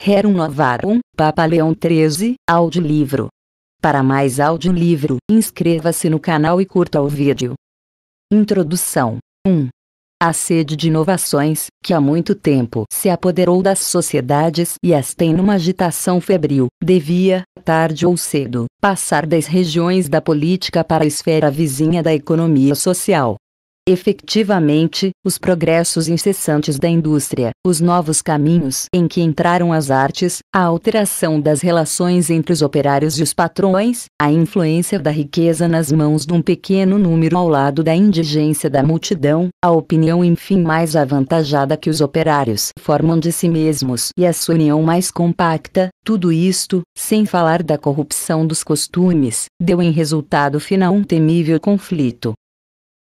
Rerum Novarum, Papa Leão 13, audiolivro. Para mais audiolivro, inscreva-se no canal e curta o vídeo. Introdução 1. A sede de inovações, que há muito tempo se apoderou das sociedades e as tem numa agitação febril, devia, tarde ou cedo, passar das regiões da política para a esfera vizinha da economia social. Efetivamente, os progressos incessantes da indústria, os novos caminhos em que entraram as artes, a alteração das relações entre os operários e os patrões, a influência da riqueza nas mãos de um pequeno número ao lado da indigência da multidão, a opinião enfim mais avantajada que os operários formam de si mesmos e a sua união mais compacta, tudo isto, sem falar da corrupção dos costumes, deu em resultado final um temível conflito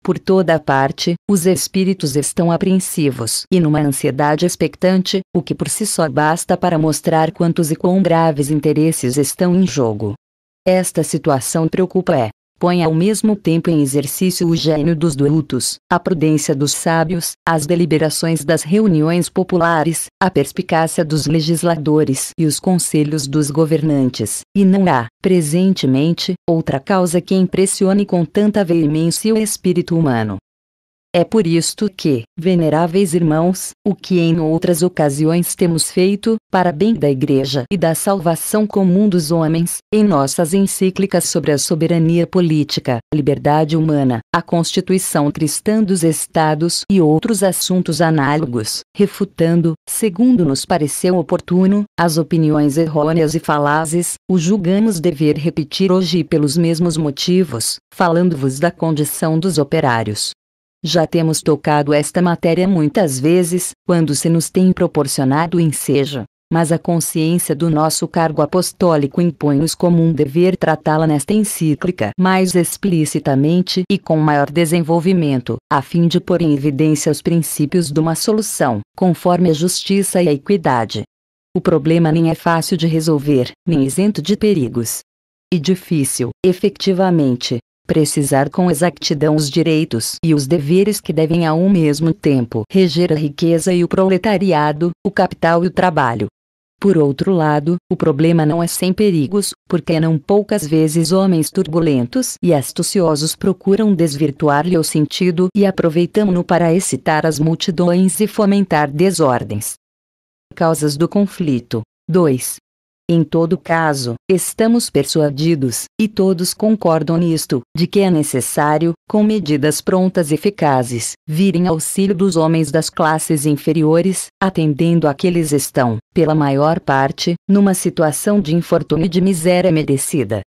por toda parte, os espíritos estão apreensivos e numa ansiedade expectante, o que por si só basta para mostrar quantos e quão graves interesses estão em jogo. Esta situação preocupa é, põe ao mesmo tempo em exercício o gênio dos doutos, a prudência dos sábios, as deliberações das reuniões populares, a perspicácia dos legisladores e os conselhos dos governantes, e não há, presentemente, outra causa que impressione com tanta veemência o espírito humano, é por isto que, veneráveis irmãos, o que em outras ocasiões temos feito, para bem da Igreja e da salvação comum dos homens, em nossas encíclicas sobre a soberania política, liberdade humana, a Constituição cristã dos Estados e outros assuntos análogos, refutando, segundo nos pareceu oportuno, as opiniões errôneas e falazes, o julgamos dever repetir hoje pelos mesmos motivos, falando-vos da condição dos operários já temos tocado esta matéria muitas vezes, quando se nos tem proporcionado ensejo, mas a consciência do nosso cargo apostólico impõe-nos como um dever tratá-la nesta encíclica mais explicitamente e com maior desenvolvimento, a fim de pôr em evidência os princípios de uma solução, conforme a justiça e a equidade. O problema nem é fácil de resolver, nem isento de perigos. E difícil, efetivamente, precisar com exatidão os direitos e os deveres que devem ao mesmo tempo reger a riqueza e o proletariado, o capital e o trabalho. Por outro lado, o problema não é sem perigos, porque não poucas vezes homens turbulentos e astuciosos procuram desvirtuar-lhe o sentido e aproveitam-no para excitar as multidões e fomentar desordens. Causas do conflito 2. Em todo caso, estamos persuadidos, e todos concordam nisto, de que é necessário, com medidas prontas e eficazes, vir em auxílio dos homens das classes inferiores, atendendo a que eles estão, pela maior parte, numa situação de infortúnio e de miséria merecida.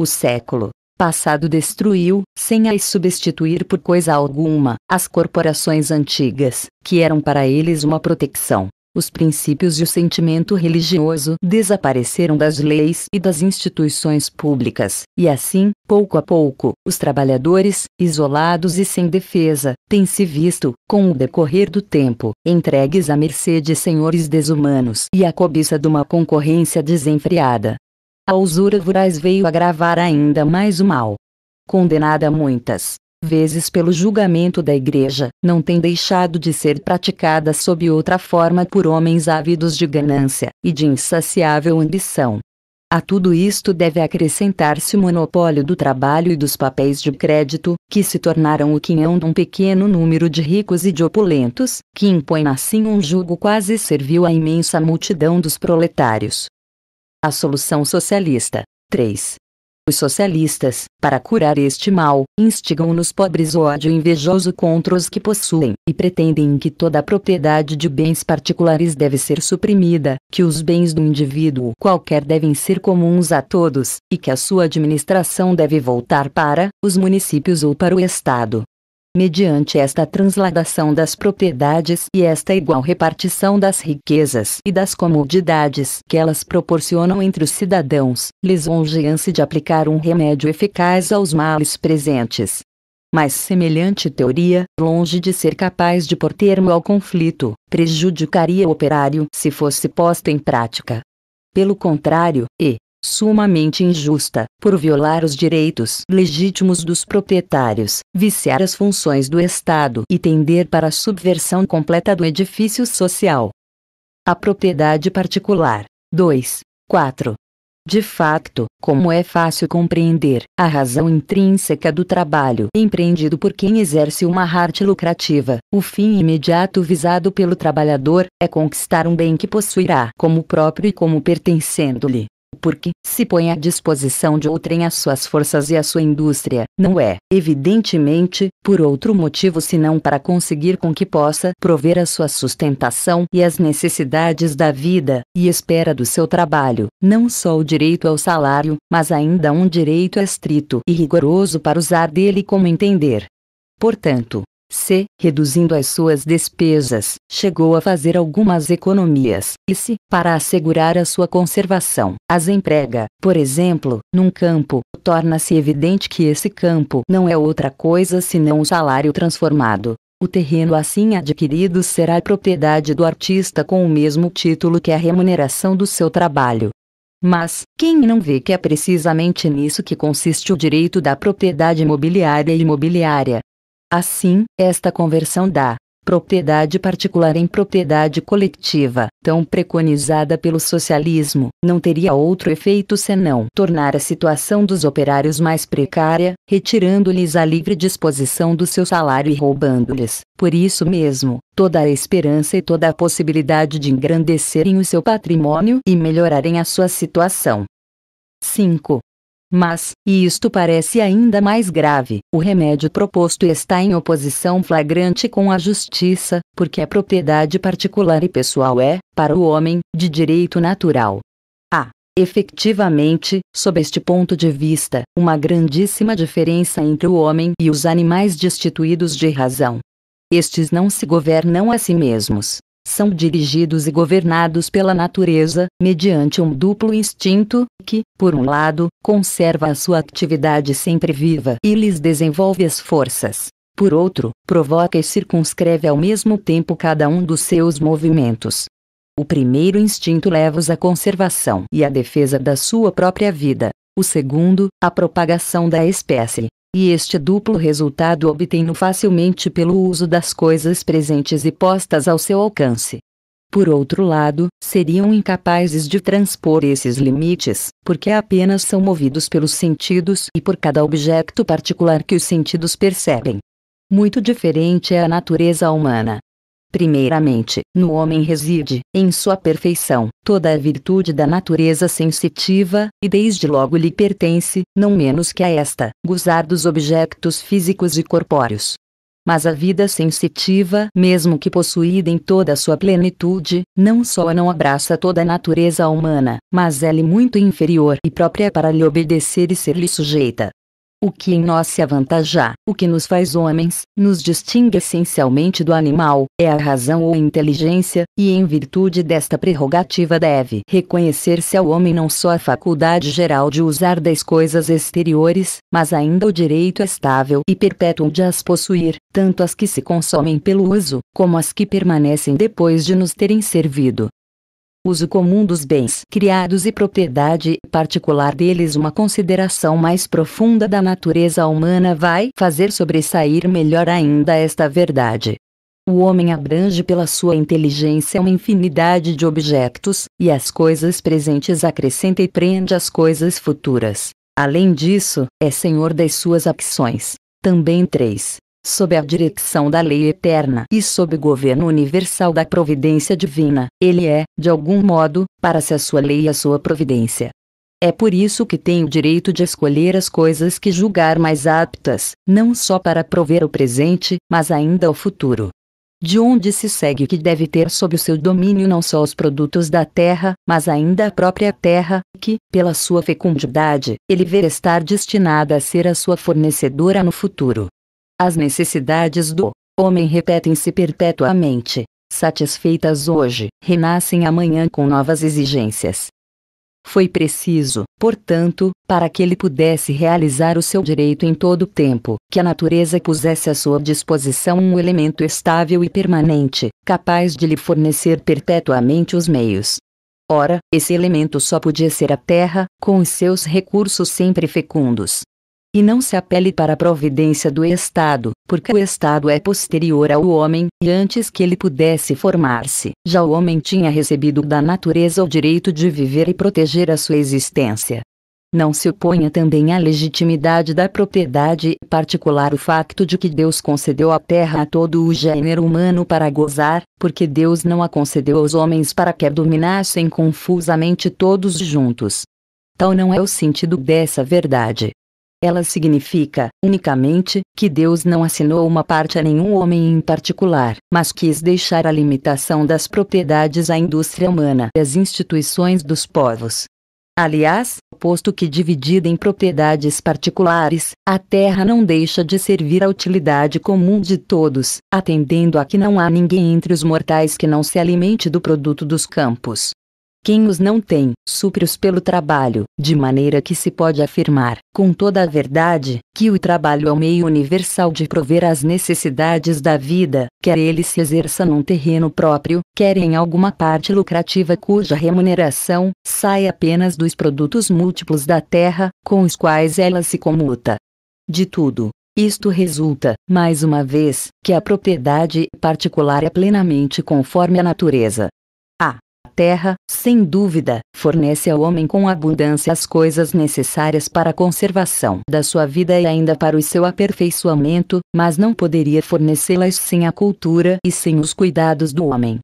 O século passado destruiu, sem as substituir por coisa alguma, as corporações antigas, que eram para eles uma proteção os princípios e o sentimento religioso desapareceram das leis e das instituições públicas, e assim, pouco a pouco, os trabalhadores, isolados e sem defesa, têm se visto, com o decorrer do tempo, entregues à mercê de senhores desumanos e à cobiça de uma concorrência desenfreada. A usura voraz veio agravar ainda mais o mal. Condenada a muitas vezes pelo julgamento da Igreja, não tem deixado de ser praticada sob outra forma por homens ávidos de ganância e de insaciável ambição. A tudo isto deve acrescentar-se o monopólio do trabalho e dos papéis de crédito, que se tornaram o quinhão de um pequeno número de ricos e de opulentos, que impõe assim um jugo quase servil à imensa multidão dos proletários. A solução socialista. 3. Os socialistas, para curar este mal, instigam nos pobres o ódio invejoso contra os que possuem, e pretendem que toda a propriedade de bens particulares deve ser suprimida, que os bens do indivíduo qualquer devem ser comuns a todos, e que a sua administração deve voltar para os municípios ou para o Estado mediante esta transladação das propriedades e esta igual repartição das riquezas e das comodidades que elas proporcionam entre os cidadãos, lisonjeam-se de aplicar um remédio eficaz aos males presentes. Mas semelhante teoria, longe de ser capaz de pôr termo ao conflito, prejudicaria o operário se fosse posta em prática. Pelo contrário, e, sumamente injusta, por violar os direitos legítimos dos proprietários, viciar as funções do Estado e tender para a subversão completa do edifício social. A propriedade particular. 2. 4. De facto, como é fácil compreender, a razão intrínseca do trabalho empreendido por quem exerce uma arte lucrativa, o fim imediato visado pelo trabalhador, é conquistar um bem que possuirá como próprio e como pertencendo-lhe porque se põe à disposição de outrem as suas forças e a sua indústria, não é, evidentemente, por outro motivo senão para conseguir com que possa prover a sua sustentação e as necessidades da vida, e espera do seu trabalho, não só o direito ao salário, mas ainda um direito estrito e rigoroso para usar dele como entender. Portanto, se, reduzindo as suas despesas, chegou a fazer algumas economias, e se, para assegurar a sua conservação, as emprega, por exemplo, num campo, torna-se evidente que esse campo não é outra coisa senão o salário transformado. O terreno assim adquirido será propriedade do artista com o mesmo título que a remuneração do seu trabalho. Mas, quem não vê que é precisamente nisso que consiste o direito da propriedade imobiliária e imobiliária, Assim, esta conversão da propriedade particular em propriedade coletiva, tão preconizada pelo socialismo, não teria outro efeito senão tornar a situação dos operários mais precária, retirando-lhes a livre disposição do seu salário e roubando-lhes, por isso mesmo, toda a esperança e toda a possibilidade de engrandecerem o seu patrimônio e melhorarem a sua situação. 5. Mas, e isto parece ainda mais grave, o remédio proposto está em oposição flagrante com a justiça, porque a propriedade particular e pessoal é, para o homem, de direito natural. Ah, Efetivamente, sob este ponto de vista, uma grandíssima diferença entre o homem e os animais destituídos de razão. Estes não se governam a si mesmos, são dirigidos e governados pela natureza, mediante um duplo instinto, que, por um lado, conserva a sua atividade sempre viva e lhes desenvolve as forças. Por outro, provoca e circunscreve ao mesmo tempo cada um dos seus movimentos. O primeiro instinto leva-os à conservação e à defesa da sua própria vida, o segundo, à propagação da espécie e este duplo resultado obtém-no facilmente pelo uso das coisas presentes e postas ao seu alcance. Por outro lado, seriam incapazes de transpor esses limites, porque apenas são movidos pelos sentidos e por cada objeto particular que os sentidos percebem. Muito diferente é a natureza humana. Primeiramente, no homem reside, em sua perfeição, toda a virtude da natureza sensitiva, e desde logo lhe pertence, não menos que a esta, gozar dos objetos físicos e corpóreos. Mas a vida sensitiva, mesmo que possuída em toda a sua plenitude, não só não abraça toda a natureza humana, mas é-lhe muito inferior e própria para lhe obedecer e ser-lhe sujeita o que em nós se avantaja, o que nos faz homens, nos distingue essencialmente do animal, é a razão ou inteligência, e em virtude desta prerrogativa deve reconhecer-se ao homem não só a faculdade geral de usar das coisas exteriores, mas ainda o direito estável e perpétuo de as possuir, tanto as que se consomem pelo uso, como as que permanecem depois de nos terem servido uso comum dos bens criados e propriedade particular deles, uma consideração mais profunda da natureza humana vai fazer sobressair melhor ainda esta verdade. O homem abrange pela sua inteligência uma infinidade de objetos, e as coisas presentes acrescenta e prende as coisas futuras. Além disso, é senhor das suas ações Também 3 sob a direção da lei eterna e sob o governo universal da providência divina, ele é, de algum modo, para se a sua lei e a sua providência. É por isso que tem o direito de escolher as coisas que julgar mais aptas, não só para prover o presente, mas ainda o futuro. De onde se segue que deve ter sob o seu domínio não só os produtos da terra, mas ainda a própria terra, que, pela sua fecundidade, ele ver estar destinada a ser a sua fornecedora no futuro. As necessidades do homem repetem-se perpetuamente. Satisfeitas hoje, renascem amanhã com novas exigências. Foi preciso, portanto, para que ele pudesse realizar o seu direito em todo o tempo, que a natureza pusesse à sua disposição um elemento estável e permanente, capaz de lhe fornecer perpetuamente os meios. Ora, esse elemento só podia ser a terra, com os seus recursos sempre fecundos, e não se apele para a providência do Estado, porque o Estado é posterior ao homem, e antes que ele pudesse formar-se, já o homem tinha recebido da natureza o direito de viver e proteger a sua existência. Não se oponha também à legitimidade da propriedade particular o facto de que Deus concedeu a terra a todo o gênero humano para gozar, porque Deus não a concedeu aos homens para que a dominassem confusamente todos juntos. Tal não é o sentido dessa verdade ela significa, unicamente, que Deus não assinou uma parte a nenhum homem em particular, mas quis deixar a limitação das propriedades à indústria humana e às instituições dos povos. Aliás, posto que dividida em propriedades particulares, a terra não deixa de servir à utilidade comum de todos, atendendo a que não há ninguém entre os mortais que não se alimente do produto dos campos. Quem os não tem, supre-os pelo trabalho, de maneira que se pode afirmar, com toda a verdade, que o trabalho é o meio universal de prover as necessidades da vida, quer ele se exerça num terreno próprio, quer em alguma parte lucrativa cuja remuneração sai apenas dos produtos múltiplos da terra, com os quais ela se comuta. De tudo, isto resulta, mais uma vez, que a propriedade particular é plenamente conforme à natureza terra, sem dúvida, fornece ao homem com abundância as coisas necessárias para a conservação da sua vida e ainda para o seu aperfeiçoamento, mas não poderia fornecê-las sem a cultura e sem os cuidados do homem.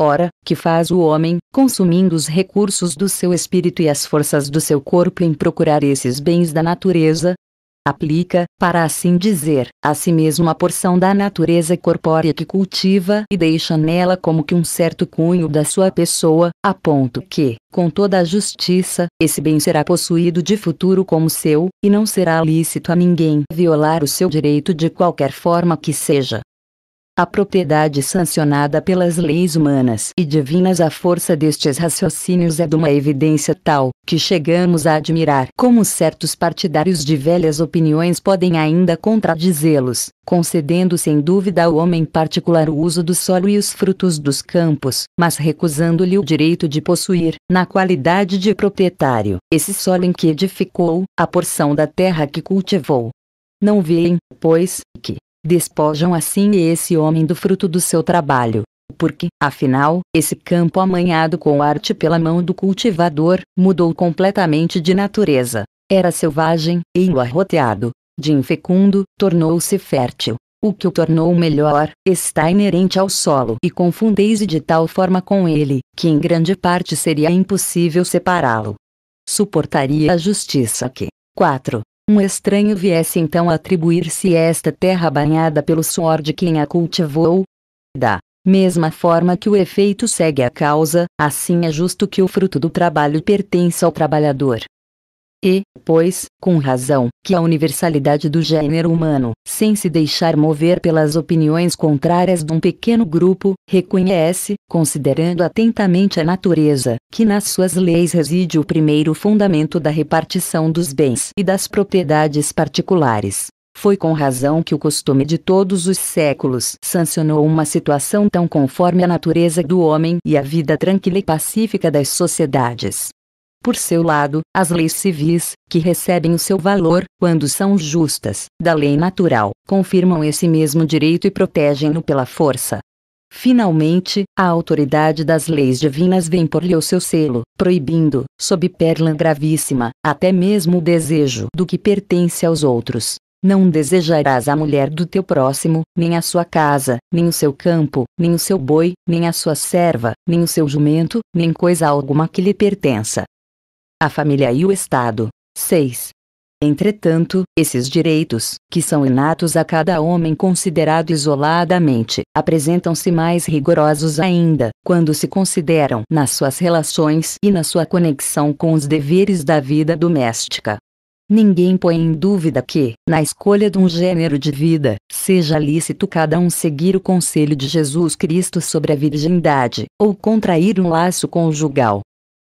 Ora, que faz o homem, consumindo os recursos do seu espírito e as forças do seu corpo em procurar esses bens da natureza, aplica, para assim dizer, a si mesmo a porção da natureza corpórea que cultiva e deixa nela como que um certo cunho da sua pessoa, a ponto que, com toda a justiça, esse bem será possuído de futuro como seu, e não será lícito a ninguém violar o seu direito de qualquer forma que seja a propriedade sancionada pelas leis humanas e divinas a força destes raciocínios é de uma evidência tal, que chegamos a admirar como certos partidários de velhas opiniões podem ainda contradizê-los, concedendo sem dúvida ao homem particular o uso do solo e os frutos dos campos, mas recusando-lhe o direito de possuir, na qualidade de proprietário, esse solo em que edificou, a porção da terra que cultivou. Não veem, pois, que, despojam assim esse homem do fruto do seu trabalho. Porque, afinal, esse campo amanhado com arte pela mão do cultivador, mudou completamente de natureza. Era selvagem, e o arroteado, de infecundo, tornou-se fértil. O que o tornou melhor, está inerente ao solo e confundeis-se de tal forma com ele, que em grande parte seria impossível separá-lo. Suportaria a justiça que. 4. Um estranho viesse então atribuir-se esta terra banhada pelo suor de quem a cultivou? Da mesma forma que o efeito segue a causa, assim é justo que o fruto do trabalho pertença ao trabalhador e, pois, com razão, que a universalidade do gênero humano, sem se deixar mover pelas opiniões contrárias de um pequeno grupo, reconhece, considerando atentamente a natureza, que nas suas leis reside o primeiro fundamento da repartição dos bens e das propriedades particulares. Foi com razão que o costume de todos os séculos sancionou uma situação tão conforme à natureza do homem e à vida tranquila e pacífica das sociedades. Por seu lado, as leis civis, que recebem o seu valor, quando são justas, da lei natural, confirmam esse mesmo direito e protegem-no pela força. Finalmente, a autoridade das leis divinas vem por-lhe o seu selo, proibindo, sob perla gravíssima, até mesmo o desejo do que pertence aos outros. Não desejarás a mulher do teu próximo, nem a sua casa, nem o seu campo, nem o seu boi, nem a sua serva, nem o seu jumento, nem coisa alguma que lhe pertença a família e o Estado. 6. Entretanto, esses direitos, que são inatos a cada homem considerado isoladamente, apresentam-se mais rigorosos ainda, quando se consideram nas suas relações e na sua conexão com os deveres da vida doméstica. Ninguém põe em dúvida que, na escolha de um gênero de vida, seja lícito cada um seguir o conselho de Jesus Cristo sobre a virgindade, ou contrair um laço conjugal,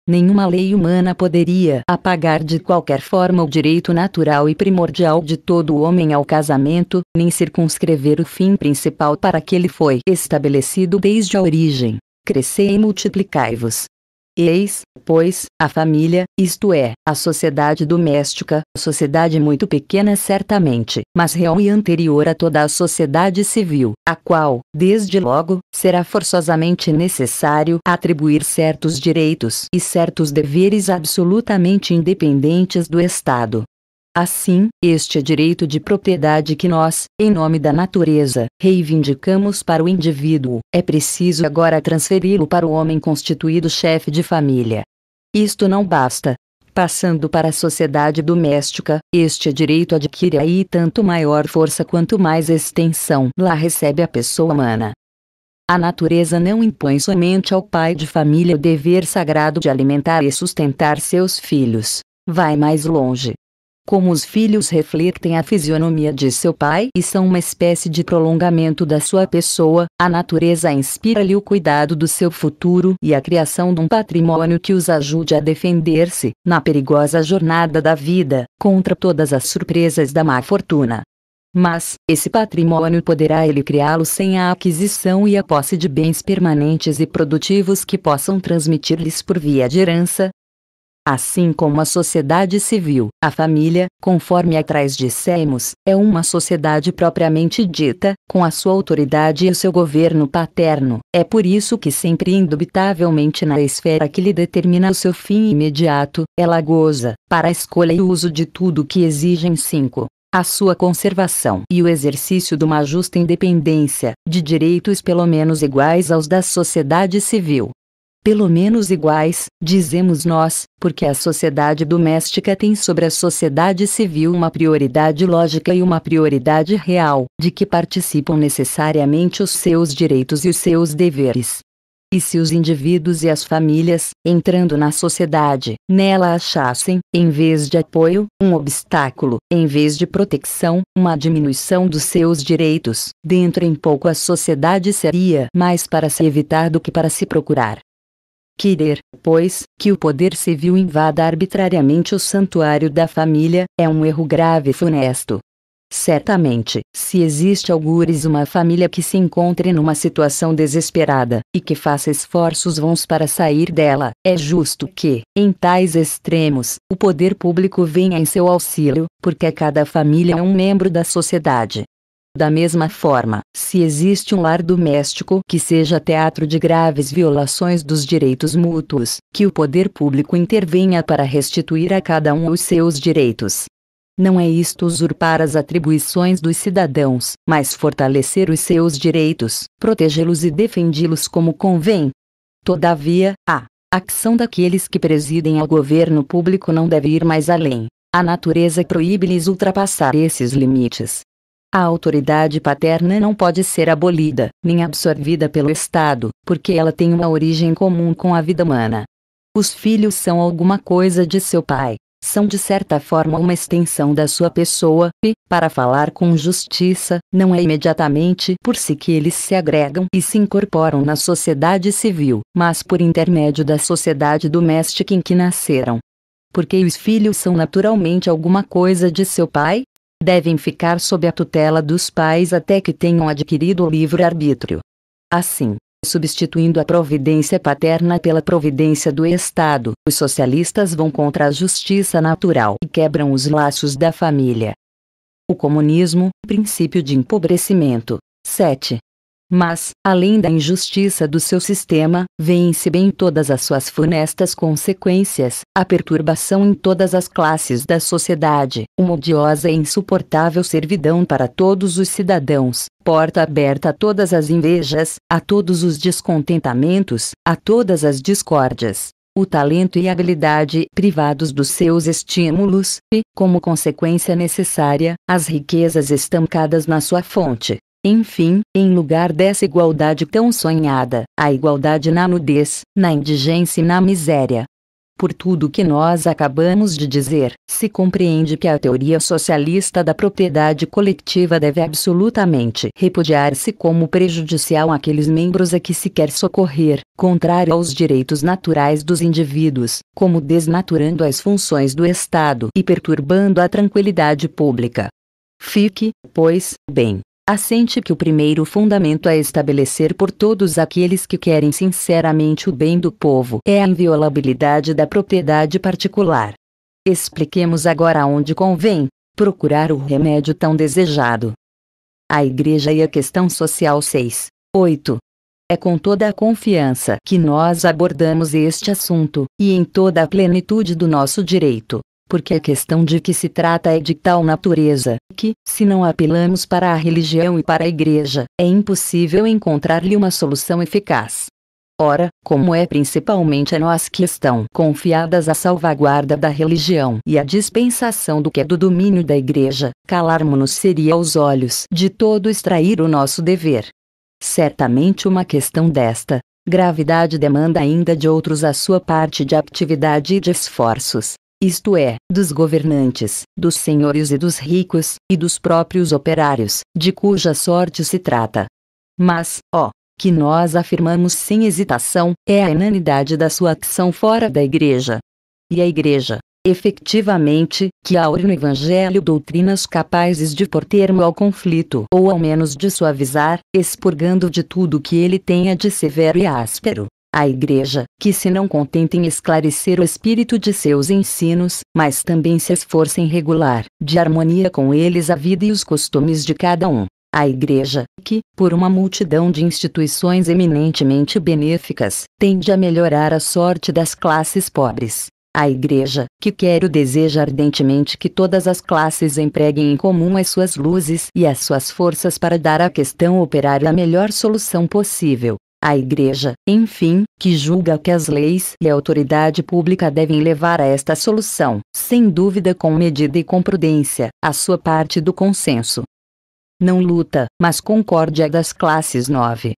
Nenhuma lei humana poderia apagar de qualquer forma o direito natural e primordial de todo homem ao casamento, nem circunscrever o fim principal para que ele foi estabelecido desde a origem. Crescei e multiplicai-vos. Eis, pois, a família, isto é, a sociedade doméstica, sociedade muito pequena certamente, mas real e anterior a toda a sociedade civil, a qual, desde logo, será forçosamente necessário atribuir certos direitos e certos deveres absolutamente independentes do Estado, Assim, este é direito de propriedade que nós, em nome da natureza, reivindicamos para o indivíduo, é preciso agora transferi-lo para o homem constituído chefe de família. Isto não basta. Passando para a sociedade doméstica, este é direito adquire aí tanto maior força quanto mais extensão lá recebe a pessoa humana. A natureza não impõe somente ao pai de família o dever sagrado de alimentar e sustentar seus filhos. Vai mais longe como os filhos refletem a fisionomia de seu pai e são uma espécie de prolongamento da sua pessoa, a natureza inspira-lhe o cuidado do seu futuro e a criação de um patrimônio que os ajude a defender-se, na perigosa jornada da vida, contra todas as surpresas da má fortuna. Mas, esse patrimônio poderá ele criá-lo sem a aquisição e a posse de bens permanentes e produtivos que possam transmitir-lhes por via de herança, Assim como a sociedade civil, a família, conforme atrás dissemos, é uma sociedade propriamente dita, com a sua autoridade e o seu governo paterno. É por isso que sempre indubitavelmente na esfera que lhe determina o seu fim imediato, ela é goza, para a escolha e o uso de tudo que exigem cinco a sua conservação e o exercício de uma justa independência, de direitos pelo menos iguais aos da sociedade civil pelo menos iguais, dizemos nós, porque a sociedade doméstica tem sobre a sociedade civil uma prioridade lógica e uma prioridade real, de que participam necessariamente os seus direitos e os seus deveres. E se os indivíduos e as famílias, entrando na sociedade, nela achassem, em vez de apoio, um obstáculo, em vez de proteção, uma diminuição dos seus direitos, dentro em pouco a sociedade seria mais para se evitar do que para se procurar. Querer, pois, que o poder civil invada arbitrariamente o santuário da família, é um erro grave e funesto. Certamente, se existe algures uma família que se encontre numa situação desesperada, e que faça esforços vãos para sair dela, é justo que, em tais extremos, o poder público venha em seu auxílio, porque cada família é um membro da sociedade, da mesma forma, se existe um lar doméstico que seja teatro de graves violações dos direitos mútuos, que o poder público intervenha para restituir a cada um os seus direitos. Não é isto usurpar as atribuições dos cidadãos, mas fortalecer os seus direitos, protegê-los e defendê-los como convém. Todavia, a ação daqueles que presidem ao governo público não deve ir mais além. A natureza proíbe-lhes ultrapassar esses limites. A autoridade paterna não pode ser abolida, nem absorvida pelo Estado, porque ela tem uma origem comum com a vida humana. Os filhos são alguma coisa de seu pai, são de certa forma uma extensão da sua pessoa, e, para falar com justiça, não é imediatamente por si que eles se agregam e se incorporam na sociedade civil, mas por intermédio da sociedade doméstica em que nasceram. Porque os filhos são naturalmente alguma coisa de seu pai, devem ficar sob a tutela dos pais até que tenham adquirido o livre-arbítrio. Assim, substituindo a providência paterna pela providência do Estado, os socialistas vão contra a justiça natural e quebram os laços da família. O comunismo, princípio de empobrecimento. 7. Mas, além da injustiça do seu sistema, vêm-se bem todas as suas funestas consequências, a perturbação em todas as classes da sociedade, uma odiosa e insuportável servidão para todos os cidadãos, porta aberta a todas as invejas, a todos os descontentamentos, a todas as discórdias o talento e a habilidade privados dos seus estímulos, e, como consequência necessária, as riquezas estancadas na sua fonte, enfim, em lugar dessa igualdade tão sonhada, a igualdade na nudez, na indigência e na miséria. Por tudo que nós acabamos de dizer, se compreende que a teoria socialista da propriedade coletiva deve absolutamente repudiar-se como prejudicial àqueles membros a que se quer socorrer, contrário aos direitos naturais dos indivíduos, como desnaturando as funções do Estado e perturbando a tranquilidade pública. Fique, pois, bem, assente que o primeiro fundamento a é estabelecer por todos aqueles que querem sinceramente o bem do povo é a inviolabilidade da propriedade particular. Expliquemos agora onde convém procurar o remédio tão desejado. A Igreja e a questão social 6, 8. É com toda a confiança que nós abordamos este assunto, e em toda a plenitude do nosso direito, porque a questão de que se trata é de tal natureza, que, se não apelamos para a religião e para a igreja, é impossível encontrar-lhe uma solução eficaz. Ora, como é principalmente a nós que estão confiadas a salvaguarda da religião e a dispensação do que é do domínio da Igreja, calarmos-nos seria aos olhos de todo extrair o nosso dever. Certamente uma questão desta gravidade demanda ainda de outros a sua parte de atividade e de esforços, isto é, dos governantes, dos senhores e dos ricos, e dos próprios operários, de cuja sorte se trata. Mas, ó, que nós afirmamos sem hesitação, é a inanidade da sua ação fora da Igreja. E a Igreja, efetivamente, que aure no Evangelho doutrinas capazes de pôr termo ao conflito ou ao menos de suavizar, expurgando de tudo que ele tenha de severo e áspero, a Igreja, que se não contenta em esclarecer o espírito de seus ensinos, mas também se esforça em regular, de harmonia com eles, a vida e os costumes de cada um. A Igreja, que, por uma multidão de instituições eminentemente benéficas, tende a melhorar a sorte das classes pobres. A Igreja, que quer e deseja ardentemente que todas as classes empreguem em comum as suas luzes e as suas forças para dar à questão operária a melhor solução possível, a Igreja, enfim, que julga que as leis e a autoridade pública devem levar a esta solução, sem dúvida com medida e com prudência, a sua parte do consenso. Não luta, mas concórdia das classes 9.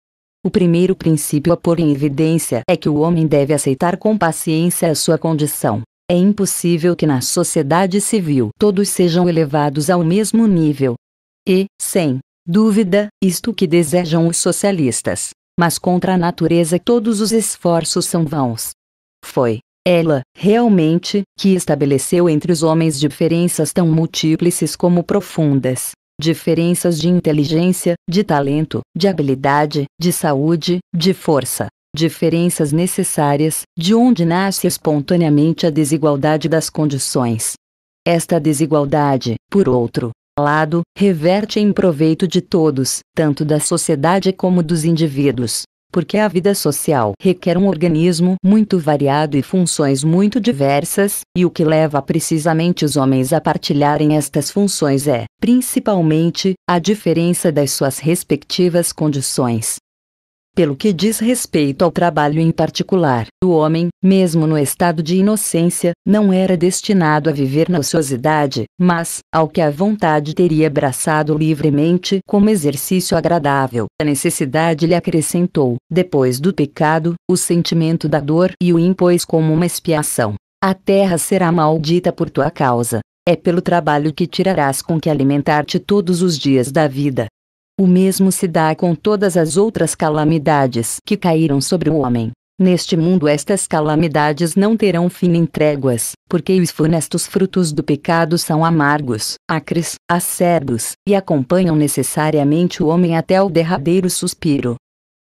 O primeiro princípio a pôr em evidência é que o homem deve aceitar com paciência a sua condição. É impossível que na sociedade civil todos sejam elevados ao mesmo nível. E, sem dúvida, isto que desejam os socialistas mas contra a natureza todos os esforços são vãos. Foi ela, realmente, que estabeleceu entre os homens diferenças tão múltiplices como profundas. Diferenças de inteligência, de talento, de habilidade, de saúde, de força. Diferenças necessárias, de onde nasce espontaneamente a desigualdade das condições. Esta desigualdade, por outro, lado, reverte em proveito de todos, tanto da sociedade como dos indivíduos. Porque a vida social requer um organismo muito variado e funções muito diversas, e o que leva precisamente os homens a partilharem estas funções é, principalmente, a diferença das suas respectivas condições. Pelo que diz respeito ao trabalho em particular, o homem, mesmo no estado de inocência, não era destinado a viver na ociosidade, mas, ao que a vontade teria abraçado livremente como exercício agradável. A necessidade lhe acrescentou, depois do pecado, o sentimento da dor e o impôs como uma expiação. A terra será maldita por tua causa. É pelo trabalho que tirarás com que alimentar-te todos os dias da vida. O mesmo se dá com todas as outras calamidades que caíram sobre o homem. Neste mundo estas calamidades não terão fim em tréguas, porque os funestos frutos do pecado são amargos, acres, acerbos, e acompanham necessariamente o homem até o derradeiro suspiro.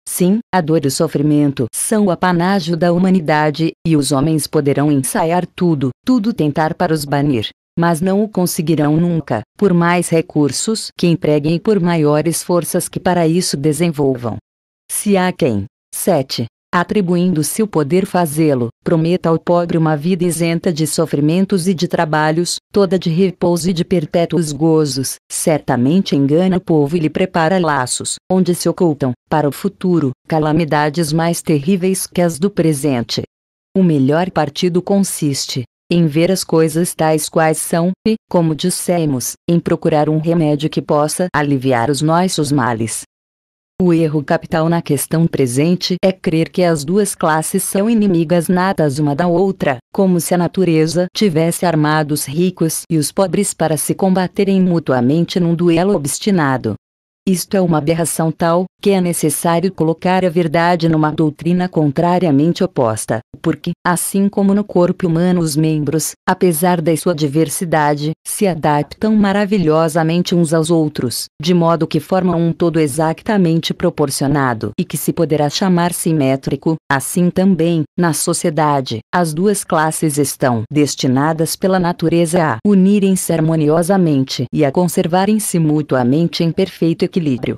Sim, a dor e o sofrimento são o apanágio da humanidade, e os homens poderão ensaiar tudo, tudo tentar para os banir, mas não o conseguirão nunca, por mais recursos que empreguem e por maiores forças que para isso desenvolvam. Se há quem 7 atribuindo-se o poder fazê-lo, prometa ao pobre uma vida isenta de sofrimentos e de trabalhos, toda de repouso e de perpétuos gozos, certamente engana o povo e lhe prepara laços, onde se ocultam, para o futuro, calamidades mais terríveis que as do presente. O melhor partido consiste, em ver as coisas tais quais são, e, como dissemos, em procurar um remédio que possa aliviar os nossos males. O erro capital na questão presente é crer que as duas classes são inimigas natas uma da outra, como se a natureza tivesse armado os ricos e os pobres para se combaterem mutuamente num duelo obstinado. Isto é uma aberração tal, que é necessário colocar a verdade numa doutrina contrariamente oposta, porque, assim como no corpo humano os membros, apesar da sua diversidade, se adaptam maravilhosamente uns aos outros, de modo que formam um todo exatamente proporcionado e que se poderá chamar simétrico, assim também, na sociedade, as duas classes estão destinadas pela natureza a unirem-se harmoniosamente e a conservarem-se mutuamente em perfeito equilíbrio equilíbrio.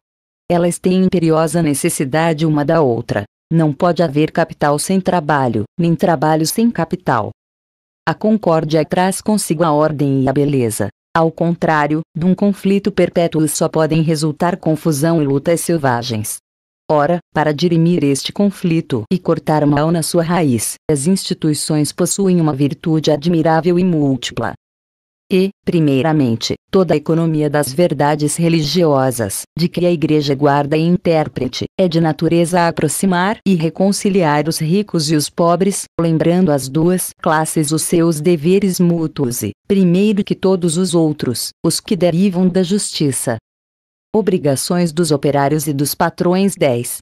Elas têm imperiosa necessidade uma da outra. Não pode haver capital sem trabalho, nem trabalho sem capital. A concórdia traz consigo a ordem e a beleza. Ao contrário, de um conflito perpétuo só podem resultar confusão e lutas selvagens. Ora, para dirimir este conflito e cortar mal na sua raiz, as instituições possuem uma virtude admirável e múltipla, e, primeiramente, toda a economia das verdades religiosas, de que a Igreja guarda e intérprete, é de natureza a aproximar e reconciliar os ricos e os pobres, lembrando às duas classes os seus deveres mútuos e, primeiro que todos os outros, os que derivam da justiça. Obrigações dos operários e dos patrões 10.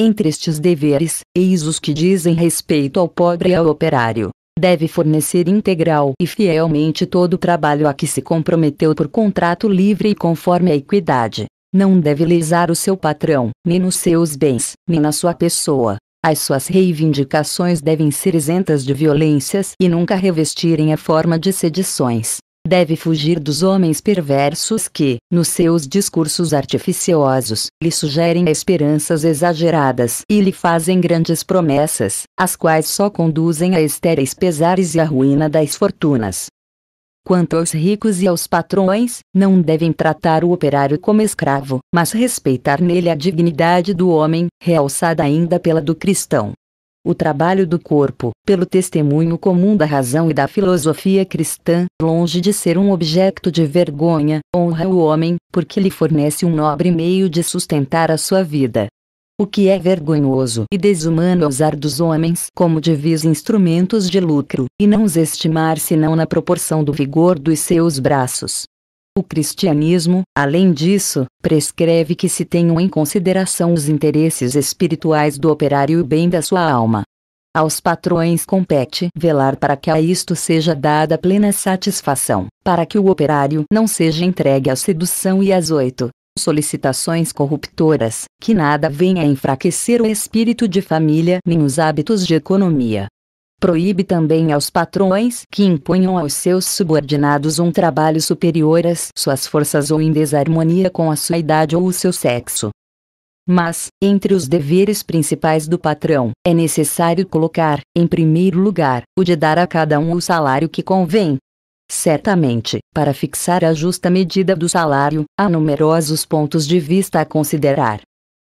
Entre estes deveres, eis os que dizem respeito ao pobre e ao operário deve fornecer integral e fielmente todo o trabalho a que se comprometeu por contrato livre e conforme a equidade. Não deve lesar o seu patrão, nem nos seus bens, nem na sua pessoa. As suas reivindicações devem ser isentas de violências e nunca revestirem a forma de sedições deve fugir dos homens perversos que, nos seus discursos artificiosos, lhe sugerem esperanças exageradas e lhe fazem grandes promessas, as quais só conduzem a estéreis pesares e à ruína das fortunas. Quanto aos ricos e aos patrões, não devem tratar o operário como escravo, mas respeitar nele a dignidade do homem, realçada ainda pela do cristão o trabalho do corpo, pelo testemunho comum da razão e da filosofia cristã, longe de ser um objeto de vergonha, honra o homem, porque lhe fornece um nobre meio de sustentar a sua vida. O que é vergonhoso e desumano é usar dos homens como divisa instrumentos de lucro, e não os estimar senão na proporção do vigor dos seus braços. O cristianismo, além disso, prescreve que se tenham em consideração os interesses espirituais do operário e o bem da sua alma. Aos patrões compete velar para que a isto seja dada plena satisfação, para que o operário não seja entregue à sedução e às oito solicitações corruptoras, que nada venha a enfraquecer o espírito de família nem os hábitos de economia. Proíbe também aos patrões que impunham aos seus subordinados um trabalho superior às suas forças ou em desarmonia com a sua idade ou o seu sexo. Mas, entre os deveres principais do patrão, é necessário colocar, em primeiro lugar, o de dar a cada um o salário que convém. Certamente, para fixar a justa medida do salário, há numerosos pontos de vista a considerar.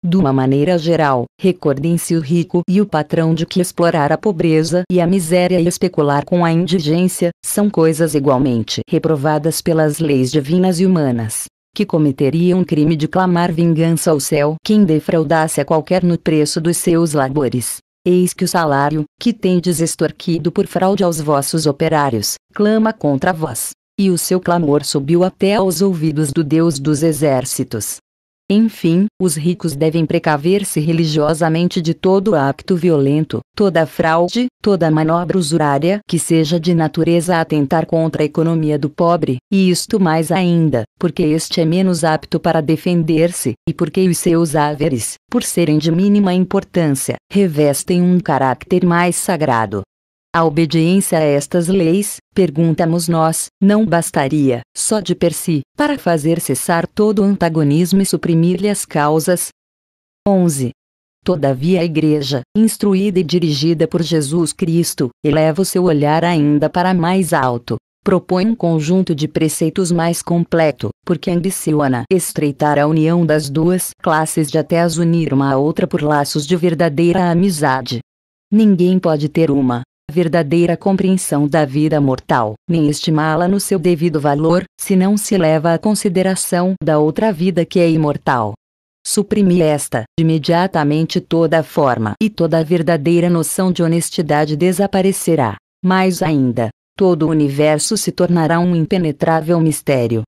De uma maneira geral, recordem-se o rico e o patrão de que explorar a pobreza e a miséria e especular com a indigência são coisas igualmente reprovadas pelas leis divinas e humanas que cometeria um crime de clamar vingança ao céu quem defraudasse a qualquer no preço dos seus labores. Eis que o salário, que tendes extorquido por fraude aos vossos operários, clama contra vós. E o seu clamor subiu até aos ouvidos do Deus dos exércitos, enfim, os ricos devem precaver-se religiosamente de todo acto violento, toda fraude, toda manobra usurária que seja de natureza a atentar contra a economia do pobre, e isto mais ainda, porque este é menos apto para defender-se, e porque os seus haveres, por serem de mínima importância, revestem um caráter mais sagrado. A obediência a estas leis, perguntamos nós, não bastaria, só de per si, para fazer cessar todo o antagonismo e suprimir-lhe as causas? 11. Todavia a Igreja, instruída e dirigida por Jesus Cristo, eleva o seu olhar ainda para mais alto. Propõe um conjunto de preceitos mais completo, porque ambiciona estreitar a união das duas classes de até as unir uma à outra por laços de verdadeira amizade. Ninguém pode ter uma verdadeira compreensão da vida mortal, nem estimá-la no seu devido valor, se não se leva à consideração da outra vida que é imortal. Suprimir esta, imediatamente toda a forma e toda a verdadeira noção de honestidade desaparecerá. Mais ainda, todo o universo se tornará um impenetrável mistério.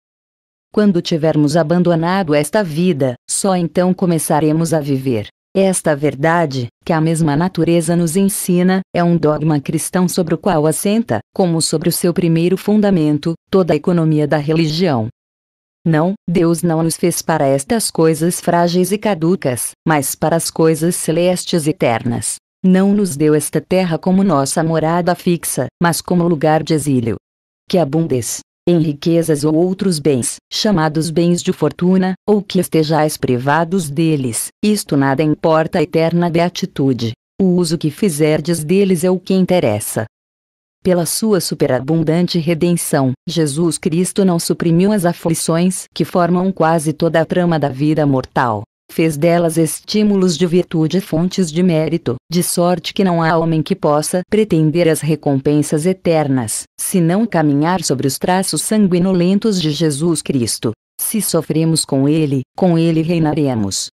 Quando tivermos abandonado esta vida, só então começaremos a viver. Esta verdade, que a mesma natureza nos ensina, é um dogma cristão sobre o qual assenta, como sobre o seu primeiro fundamento, toda a economia da religião. Não, Deus não nos fez para estas coisas frágeis e caducas, mas para as coisas celestes eternas. Não nos deu esta terra como nossa morada fixa, mas como lugar de exílio. Que abundes, em riquezas ou outros bens, chamados bens de fortuna, ou que estejais privados deles, isto nada importa a eterna beatitude. O uso que fizerdes deles é o que interessa. Pela sua superabundante redenção, Jesus Cristo não suprimiu as aflições que formam quase toda a trama da vida mortal fez delas estímulos de virtude e fontes de mérito, de sorte que não há homem que possa pretender as recompensas eternas, se não caminhar sobre os traços sanguinolentos de Jesus Cristo. Se sofremos com ele, com ele reinaremos.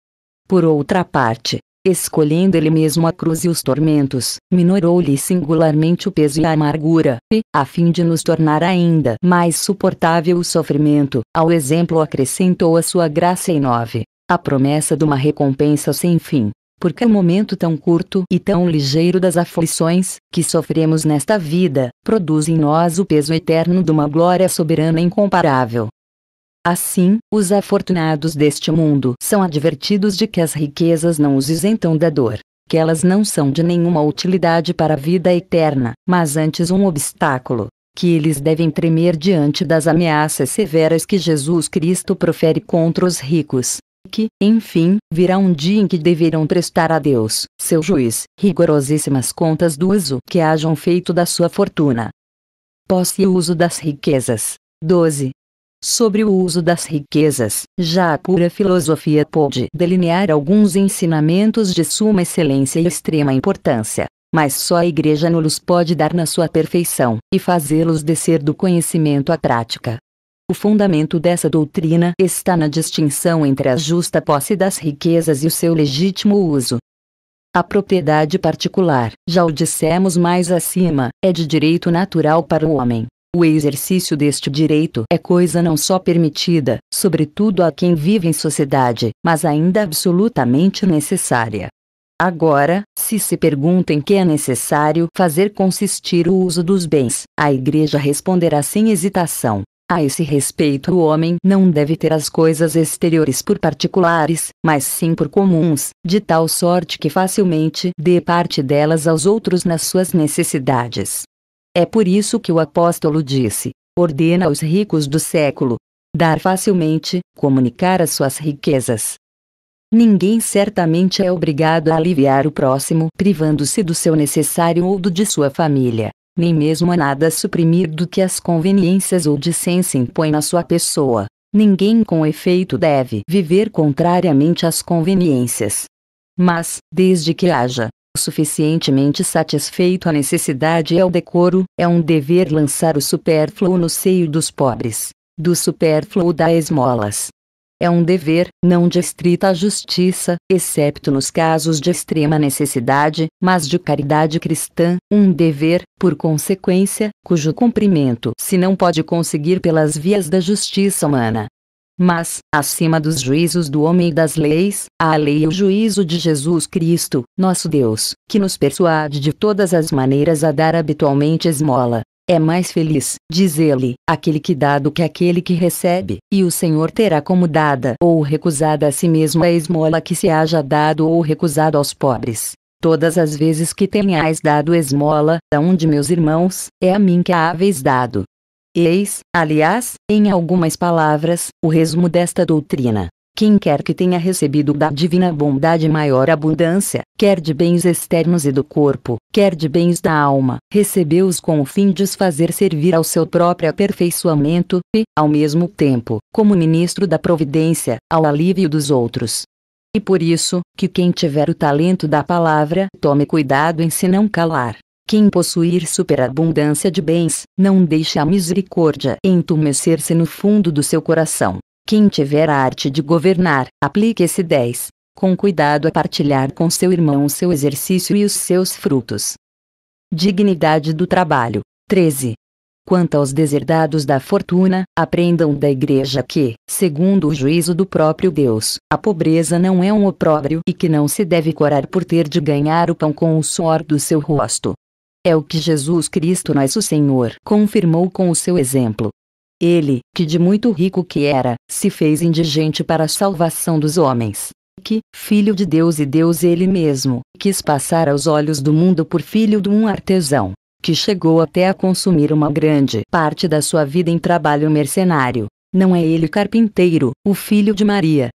Por outra parte, escolhendo ele mesmo a cruz e os tormentos, minorou-lhe singularmente o peso e a amargura, e, a fim de nos tornar ainda mais suportável o sofrimento, ao exemplo acrescentou a sua graça em nove a promessa de uma recompensa sem fim. Porque o momento tão curto e tão ligeiro das aflições que sofremos nesta vida produz em nós o peso eterno de uma glória soberana incomparável. Assim, os afortunados deste mundo são advertidos de que as riquezas não os isentam da dor, que elas não são de nenhuma utilidade para a vida eterna, mas antes um obstáculo, que eles devem tremer diante das ameaças severas que Jesus Cristo profere contra os ricos que, enfim, virá um dia em que deverão prestar a Deus, seu juiz, rigorosíssimas contas do uso que hajam feito da sua fortuna. Posse e uso das riquezas. 12. Sobre o uso das riquezas, já a pura filosofia pôde delinear alguns ensinamentos de suma excelência e extrema importância mas só a Igreja nos pode dar na sua perfeição, e fazê-los descer do conhecimento à prática. O fundamento dessa doutrina está na distinção entre a justa posse das riquezas e o seu legítimo uso. A propriedade particular, já o dissemos mais acima, é de direito natural para o homem. O exercício deste direito é coisa não só permitida, sobretudo a quem vive em sociedade, mas ainda absolutamente necessária. Agora, se se pergunta em que é necessário fazer consistir o uso dos bens, a Igreja responderá sem hesitação: a esse respeito, o homem não deve ter as coisas exteriores por particulares, mas sim por comuns, de tal sorte que facilmente dê parte delas aos outros nas suas necessidades. É por isso que o apóstolo disse: ordena aos ricos do século dar facilmente, comunicar as suas riquezas. Ninguém certamente é obrigado a aliviar o próximo privando-se do seu necessário ou do de sua família nem mesmo a nada suprimir do que as conveniências ou dissenso impõem na sua pessoa. Ninguém com efeito deve viver contrariamente às conveniências. Mas, desde que haja, suficientemente satisfeito a necessidade e ao decoro, é um dever lançar o supérfluo no seio dos pobres, do supérfluo dá esmolas. É um dever, não de estrita justiça, excepto nos casos de extrema necessidade, mas de caridade cristã, um dever, por consequência, cujo cumprimento se não pode conseguir pelas vias da justiça humana. Mas, acima dos juízos do homem e das leis, há a lei e o juízo de Jesus Cristo, nosso Deus, que nos persuade de todas as maneiras a dar habitualmente esmola, é mais feliz, diz ele, aquele que dá do que aquele que recebe, e o Senhor terá como dada ou recusada a si mesmo a esmola que se haja dado ou recusado aos pobres. Todas as vezes que tenhais dado esmola, a um de meus irmãos, é a mim que a haveis dado. Eis, aliás, em algumas palavras, o resumo desta doutrina. Quem quer que tenha recebido da divina bondade maior abundância, quer de bens externos e do corpo, quer de bens da alma, recebeu-os com o fim de os fazer servir ao seu próprio aperfeiçoamento, e, ao mesmo tempo, como ministro da providência, ao alívio dos outros. E por isso, que quem tiver o talento da palavra, tome cuidado em se não calar. Quem possuir superabundância de bens, não deixe a misericórdia entumecer-se no fundo do seu coração. Quem tiver a arte de governar, aplique esse 10, com cuidado a partilhar com seu irmão o seu exercício e os seus frutos. Dignidade do trabalho. 13. Quanto aos deserdados da fortuna, aprendam da Igreja que, segundo o juízo do próprio Deus, a pobreza não é um opróbrio e que não se deve corar por ter de ganhar o pão com o suor do seu rosto. É o que Jesus Cristo, nosso Senhor, confirmou com o seu exemplo, ele, que de muito rico que era, se fez indigente para a salvação dos homens. Que, filho de Deus e Deus ele mesmo, quis passar aos olhos do mundo por filho de um artesão, que chegou até a consumir uma grande parte da sua vida em trabalho mercenário. Não é ele carpinteiro, o filho de Maria,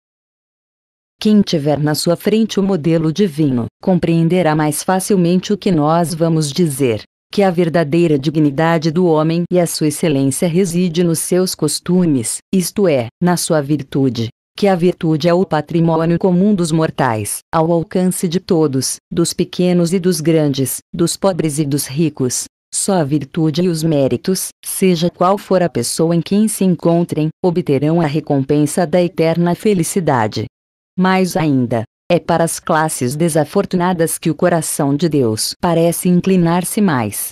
quem tiver na sua frente o modelo divino, compreenderá mais facilmente o que nós vamos dizer que a verdadeira dignidade do homem e a sua excelência reside nos seus costumes, isto é, na sua virtude, que a virtude é o patrimônio comum dos mortais, ao alcance de todos, dos pequenos e dos grandes, dos pobres e dos ricos. Só a virtude e os méritos, seja qual for a pessoa em quem se encontrem, obterão a recompensa da eterna felicidade. Mais ainda, é para as classes desafortunadas que o coração de Deus parece inclinar-se mais.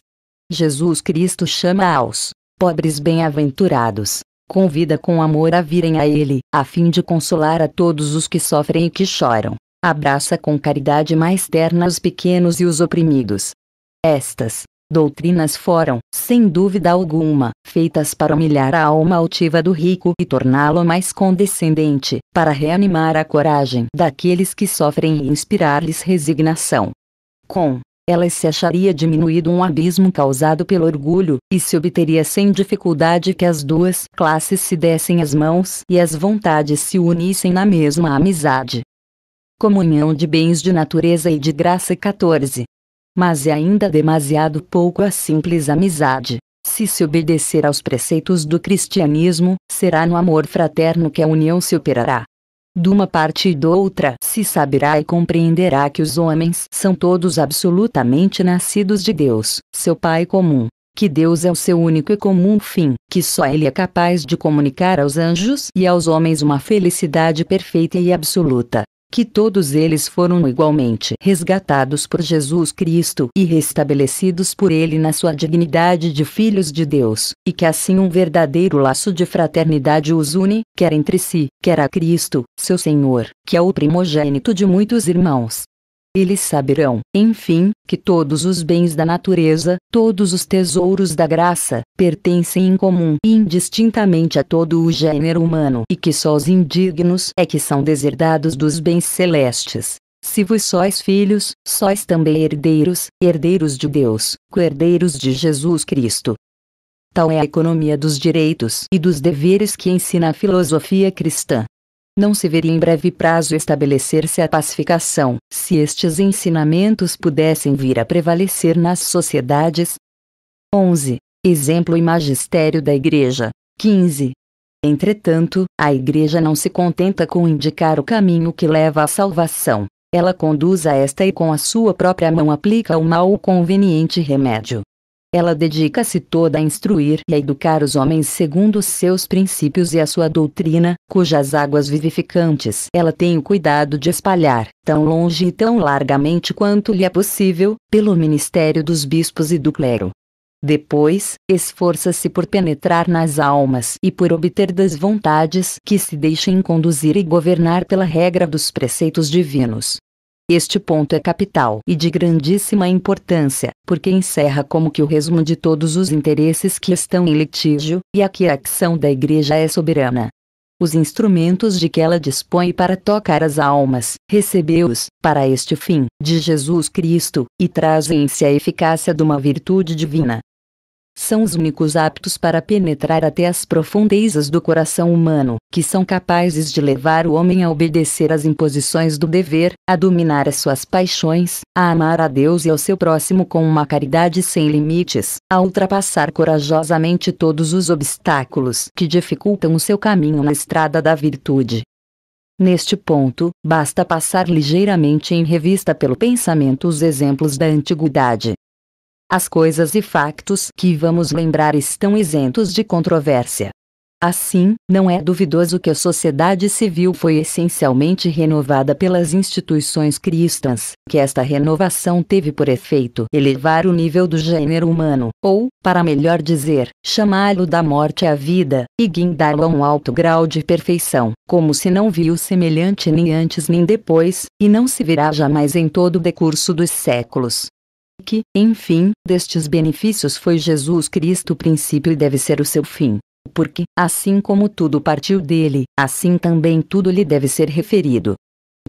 Jesus Cristo chama aos pobres bem-aventurados, convida com amor a virem a Ele, a fim de consolar a todos os que sofrem e que choram. Abraça com caridade mais terna os pequenos e os oprimidos. Estas Doutrinas foram, sem dúvida alguma, feitas para humilhar a alma altiva do rico e torná-lo mais condescendente, para reanimar a coragem daqueles que sofrem e inspirar-lhes resignação. Com elas se acharia diminuído um abismo causado pelo orgulho, e se obteria sem dificuldade que as duas classes se dessem as mãos e as vontades se unissem na mesma amizade. Comunhão de bens de natureza e de graça 14 mas é ainda demasiado pouco a simples amizade. Se se obedecer aos preceitos do cristianismo, será no amor fraterno que a união se operará. De uma parte e de outra se saberá e compreenderá que os homens são todos absolutamente nascidos de Deus, seu Pai comum, que Deus é o seu único e comum fim, que só Ele é capaz de comunicar aos anjos e aos homens uma felicidade perfeita e absoluta, que todos eles foram igualmente resgatados por Jesus Cristo e restabelecidos por Ele na sua dignidade de filhos de Deus, e que assim um verdadeiro laço de fraternidade os une, quer entre si, quer a Cristo, seu Senhor, que é o primogênito de muitos irmãos, eles saberão, enfim, que todos os bens da natureza, todos os tesouros da graça, pertencem em comum e indistintamente a todo o gênero humano e que só os indignos é que são deserdados dos bens celestes. Se vos sois filhos, sois também herdeiros, herdeiros de Deus, co-herdeiros de Jesus Cristo. Tal é a economia dos direitos e dos deveres que ensina a filosofia cristã não se veria em breve prazo estabelecer-se a pacificação, se estes ensinamentos pudessem vir a prevalecer nas sociedades. 11. Exemplo e magistério da Igreja. 15. Entretanto, a Igreja não se contenta com indicar o caminho que leva à salvação. Ela conduz a esta e com a sua própria mão aplica o mal o conveniente remédio. Ela dedica-se toda a instruir e a educar os homens segundo os seus princípios e a sua doutrina, cujas águas vivificantes ela tem o cuidado de espalhar, tão longe e tão largamente quanto lhe é possível, pelo ministério dos bispos e do clero. Depois, esforça-se por penetrar nas almas e por obter das vontades que se deixem conduzir e governar pela regra dos preceitos divinos. Este ponto é capital e de grandíssima importância, porque encerra como que o resumo de todos os interesses que estão em litígio, e aqui a ação da Igreja é soberana. Os instrumentos de que ela dispõe para tocar as almas, recebeu-os, para este fim, de Jesus Cristo, e trazem-se a eficácia de uma virtude divina, são os únicos aptos para penetrar até as profundezas do coração humano, que são capazes de levar o homem a obedecer às imposições do dever, a dominar as suas paixões, a amar a Deus e ao seu próximo com uma caridade sem limites, a ultrapassar corajosamente todos os obstáculos que dificultam o seu caminho na estrada da virtude. Neste ponto, basta passar ligeiramente em revista pelo pensamento os exemplos da antiguidade, as coisas e factos que vamos lembrar estão isentos de controvérsia. Assim, não é duvidoso que a sociedade civil foi essencialmente renovada pelas instituições cristãs, que esta renovação teve por efeito elevar o nível do gênero humano, ou, para melhor dizer, chamá-lo da morte à vida, e guindá-lo a um alto grau de perfeição, como se não viu semelhante nem antes nem depois, e não se virá jamais em todo o decurso dos séculos que, enfim, destes benefícios foi Jesus Cristo o princípio e deve ser o seu fim. Porque, assim como tudo partiu dele, assim também tudo lhe deve ser referido.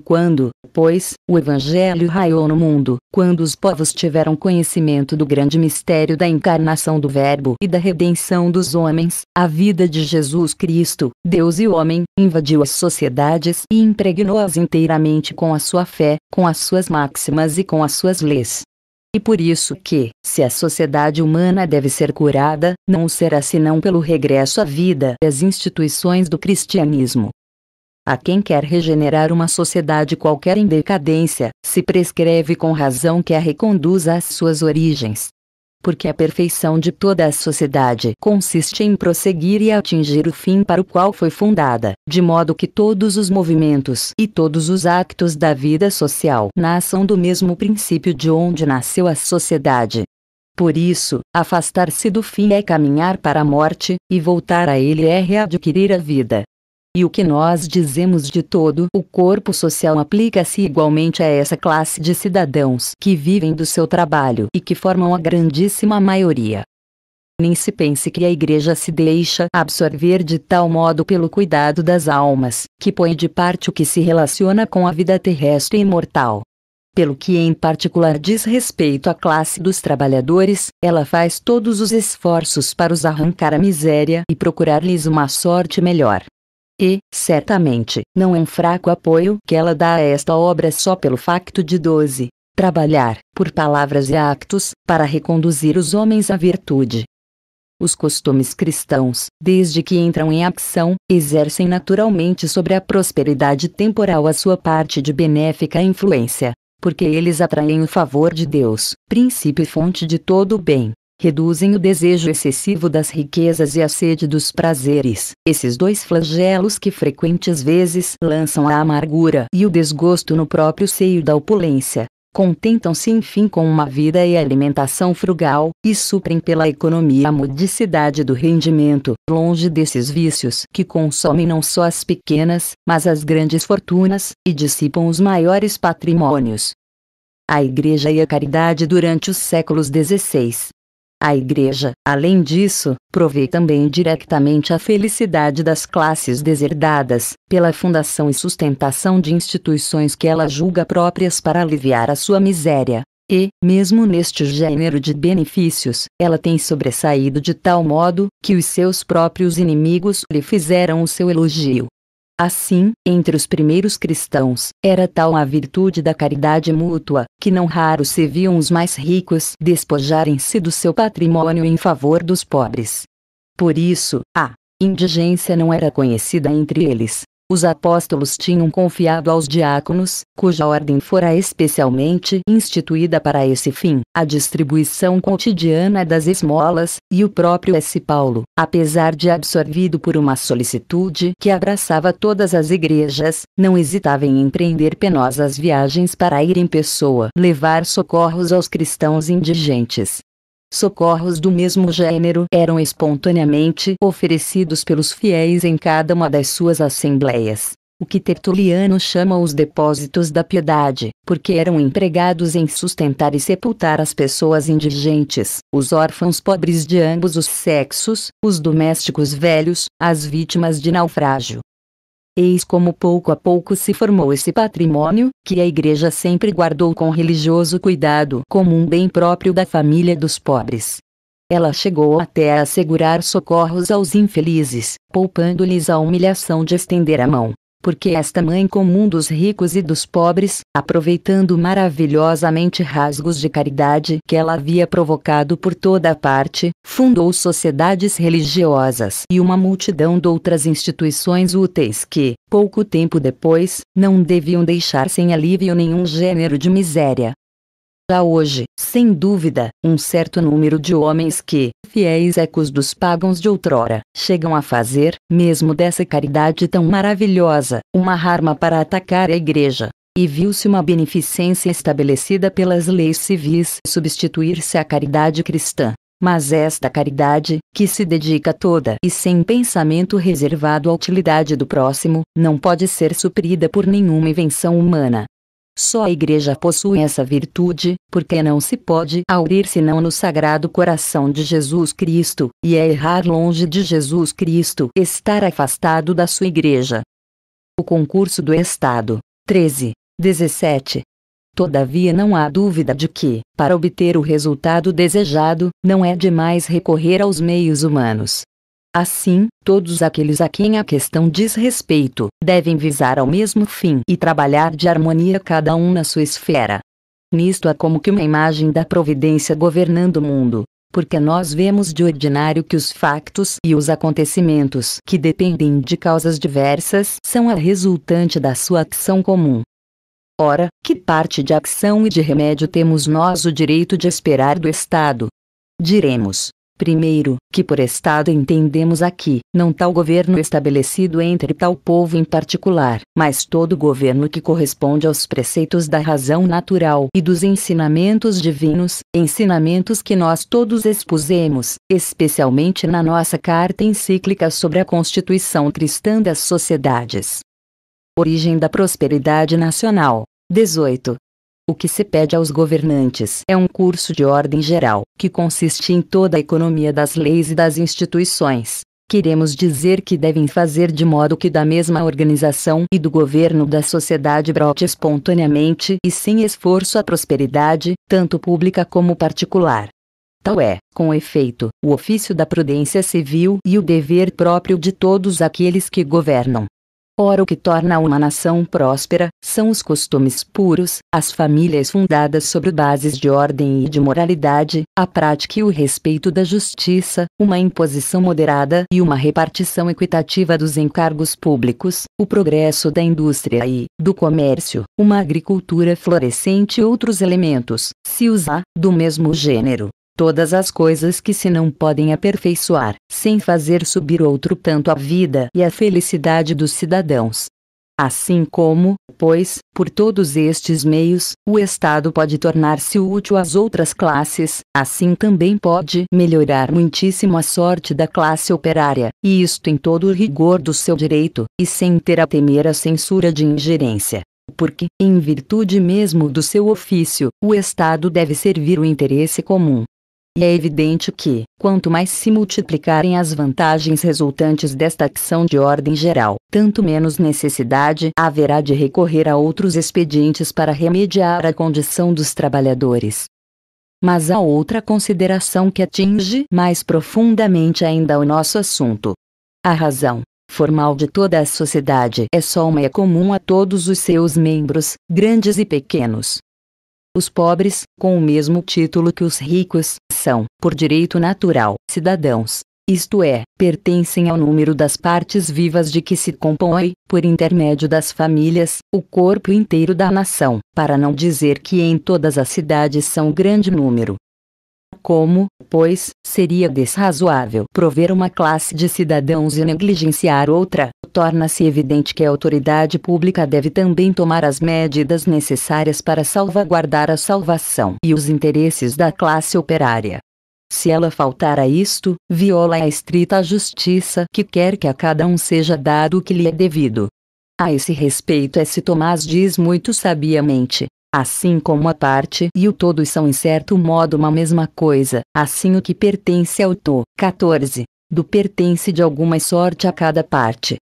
Quando, pois, o Evangelho raiou no mundo, quando os povos tiveram conhecimento do grande mistério da encarnação do Verbo e da redenção dos homens, a vida de Jesus Cristo, Deus e homem, invadiu as sociedades e impregnou-as inteiramente com a sua fé, com as suas máximas e com as suas leis e por isso que, se a sociedade humana deve ser curada, não será senão pelo regresso à vida às instituições do cristianismo. A quem quer regenerar uma sociedade qualquer em decadência, se prescreve com razão que a reconduza às suas origens, porque a perfeição de toda a sociedade consiste em prosseguir e atingir o fim para o qual foi fundada, de modo que todos os movimentos e todos os actos da vida social nasçam do mesmo princípio de onde nasceu a sociedade. Por isso, afastar-se do fim é caminhar para a morte, e voltar a ele é readquirir a vida e o que nós dizemos de todo o corpo social aplica-se igualmente a essa classe de cidadãos que vivem do seu trabalho e que formam a grandíssima maioria. Nem se pense que a Igreja se deixa absorver de tal modo pelo cuidado das almas, que põe de parte o que se relaciona com a vida terrestre e mortal. Pelo que em particular diz respeito à classe dos trabalhadores, ela faz todos os esforços para os arrancar à miséria e procurar-lhes uma sorte melhor. E, certamente, não é um fraco apoio que ela dá a esta obra só pelo facto de 12. Trabalhar, por palavras e actos, para reconduzir os homens à virtude. Os costumes cristãos, desde que entram em ação, exercem naturalmente sobre a prosperidade temporal a sua parte de benéfica influência, porque eles atraem o favor de Deus, princípio e fonte de todo o bem, reduzem o desejo excessivo das riquezas e a sede dos prazeres. Esses dois flagelos que frequentes vezes lançam a amargura e o desgosto no próprio seio da opulência, contentam-se enfim com uma vida e alimentação frugal, e suprem pela economia a modicidade do rendimento, longe desses vícios que consomem não só as pequenas, mas as grandes fortunas, e dissipam os maiores patrimônios. A Igreja e a Caridade durante os séculos XVI, a Igreja, além disso, provê também diretamente a felicidade das classes deserdadas, pela fundação e sustentação de instituições que ela julga próprias para aliviar a sua miséria. E, mesmo neste gênero de benefícios, ela tem sobressaído de tal modo que os seus próprios inimigos lhe fizeram o seu elogio. Assim, entre os primeiros cristãos, era tal a virtude da caridade mútua, que não raro se viam os mais ricos despojarem-se do seu patrimônio em favor dos pobres. Por isso, a indigência não era conhecida entre eles, os apóstolos tinham confiado aos diáconos, cuja ordem fora especialmente instituída para esse fim, a distribuição cotidiana das esmolas, e o próprio S. Paulo, apesar de absorvido por uma solicitude que abraçava todas as igrejas, não hesitava em empreender penosas viagens para ir em pessoa levar socorros aos cristãos indigentes. Socorros do mesmo gênero eram espontaneamente oferecidos pelos fiéis em cada uma das suas assembleias, o que Tertuliano chama os depósitos da piedade, porque eram empregados em sustentar e sepultar as pessoas indigentes, os órfãos pobres de ambos os sexos, os domésticos velhos, as vítimas de naufrágio, Eis como pouco a pouco se formou esse patrimônio, que a Igreja sempre guardou com religioso cuidado como um bem próprio da família dos pobres. Ela chegou até a assegurar socorros aos infelizes, poupando-lhes a humilhação de estender a mão, porque esta mãe comum dos ricos e dos pobres, aproveitando maravilhosamente rasgos de caridade que ela havia provocado por toda a parte, fundou sociedades religiosas e uma multidão de outras instituições úteis que, pouco tempo depois, não deviam deixar sem alívio nenhum gênero de miséria, já hoje, sem dúvida, um certo número de homens que, fiéis ecos dos pagãos de outrora, chegam a fazer, mesmo dessa caridade tão maravilhosa, uma arma para atacar a igreja. E viu-se uma beneficência estabelecida pelas leis civis substituir-se à caridade cristã. Mas esta caridade, que se dedica toda e sem pensamento reservado à utilidade do próximo, não pode ser suprida por nenhuma invenção humana, só a igreja possui essa virtude, porque não se pode aurir senão no sagrado coração de Jesus Cristo, e é errar longe de Jesus Cristo estar afastado da sua igreja. O concurso do Estado. 13. 17. Todavia não há dúvida de que, para obter o resultado desejado, não é demais recorrer aos meios humanos, Assim, todos aqueles a quem a questão diz respeito devem visar ao mesmo fim e trabalhar de harmonia cada um na sua esfera. Nisto há como que uma imagem da providência governando o mundo, porque nós vemos de ordinário que os factos e os acontecimentos que dependem de causas diversas são a resultante da sua ação comum. Ora, que parte de ação e de remédio temos nós o direito de esperar do Estado? Diremos, Primeiro, que por Estado entendemos aqui, não tal governo estabelecido entre tal povo em particular, mas todo governo que corresponde aos preceitos da razão natural e dos ensinamentos divinos, ensinamentos que nós todos expusemos, especialmente na nossa carta encíclica sobre a constituição cristã das sociedades. Origem da prosperidade nacional. 18. O que se pede aos governantes é um curso de ordem geral, que consiste em toda a economia das leis e das instituições. Queremos dizer que devem fazer de modo que da mesma organização e do governo da sociedade brote espontaneamente e sem esforço a prosperidade, tanto pública como particular. Tal é, com efeito, o ofício da prudência civil e o dever próprio de todos aqueles que governam. Ora, o que torna uma nação próspera são os costumes puros, as famílias fundadas sobre bases de ordem e de moralidade, a prática e o respeito da justiça, uma imposição moderada e uma repartição equitativa dos encargos públicos, o progresso da indústria e do comércio, uma agricultura florescente e outros elementos, se usar, do mesmo gênero todas as coisas que se não podem aperfeiçoar, sem fazer subir outro tanto a vida e a felicidade dos cidadãos. Assim como, pois, por todos estes meios, o Estado pode tornar-se útil às outras classes, assim também pode melhorar muitíssimo a sorte da classe operária, e isto em todo o rigor do seu direito, e sem ter a temer a censura de ingerência porque, em virtude mesmo do seu ofício, o Estado deve servir o interesse comum, e é evidente que, quanto mais se multiplicarem as vantagens resultantes desta ação de ordem geral, tanto menos necessidade haverá de recorrer a outros expedientes para remediar a condição dos trabalhadores. Mas há outra consideração que atinge mais profundamente ainda o nosso assunto. A razão formal de toda a sociedade é só uma e comum a todos os seus membros, grandes e pequenos os pobres, com o mesmo título que os ricos, são, por direito natural, cidadãos. Isto é, pertencem ao número das partes vivas de que se compõe, por intermédio das famílias, o corpo inteiro da nação, para não dizer que em todas as cidades são grande número. Como, pois, seria desrazoável prover uma classe de cidadãos e negligenciar outra? torna-se evidente que a autoridade pública deve também tomar as medidas necessárias para salvaguardar a salvação e os interesses da classe operária. Se ela faltar a isto, viola a estrita justiça que quer que a cada um seja dado o que lhe é devido. A esse respeito, S. Tomás diz muito sabiamente: Assim como a parte e o todo são em certo modo uma mesma coisa, assim o que pertence ao to, 14, do pertence de alguma sorte a cada parte,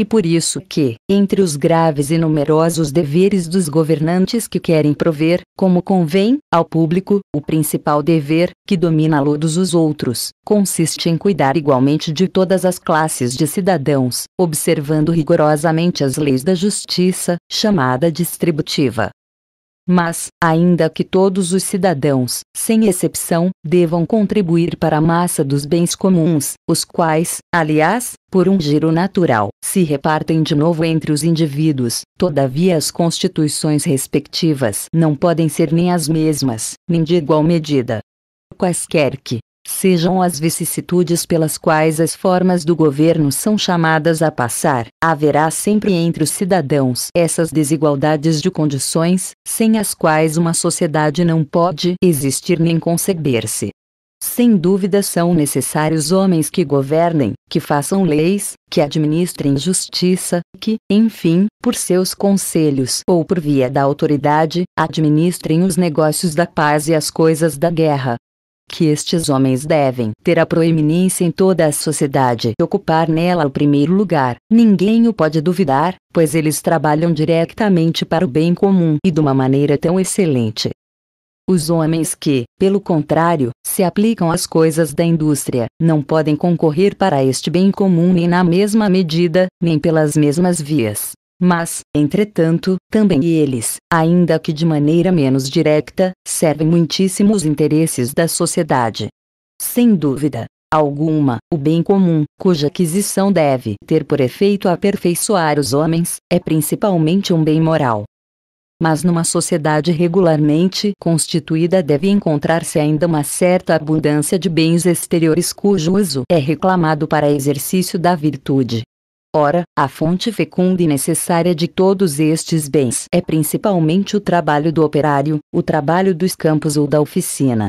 e por isso que, entre os graves e numerosos deveres dos governantes que querem prover, como convém, ao público, o principal dever, que domina a todos os outros, consiste em cuidar igualmente de todas as classes de cidadãos, observando rigorosamente as leis da justiça, chamada distributiva, mas, ainda que todos os cidadãos, sem exceção, devam contribuir para a massa dos bens comuns, os quais, aliás, por um giro natural, se repartem de novo entre os indivíduos, todavia as constituições respectivas não podem ser nem as mesmas, nem de igual medida. Quaisquer que, sejam as vicissitudes pelas quais as formas do governo são chamadas a passar, haverá sempre entre os cidadãos essas desigualdades de condições, sem as quais uma sociedade não pode existir nem conceber-se. Sem dúvida são necessários homens que governem, que façam leis, que administrem justiça, que, enfim, por seus conselhos ou por via da autoridade, administrem os negócios da paz e as coisas da guerra, que estes homens devem ter a proeminência em toda a sociedade e ocupar nela o primeiro lugar. Ninguém o pode duvidar, pois eles trabalham diretamente para o bem comum e de uma maneira tão excelente. Os homens que, pelo contrário, se aplicam às coisas da indústria, não podem concorrer para este bem comum nem na mesma medida, nem pelas mesmas vias mas, entretanto, também eles, ainda que de maneira menos direta, servem muitíssimos interesses da sociedade. Sem dúvida alguma, o bem comum, cuja aquisição deve ter por efeito aperfeiçoar os homens, é principalmente um bem moral. Mas numa sociedade regularmente constituída deve encontrar-se ainda uma certa abundância de bens exteriores cujo uso é reclamado para exercício da virtude, Ora, a fonte fecunda e necessária de todos estes bens é principalmente o trabalho do operário, o trabalho dos campos ou da oficina.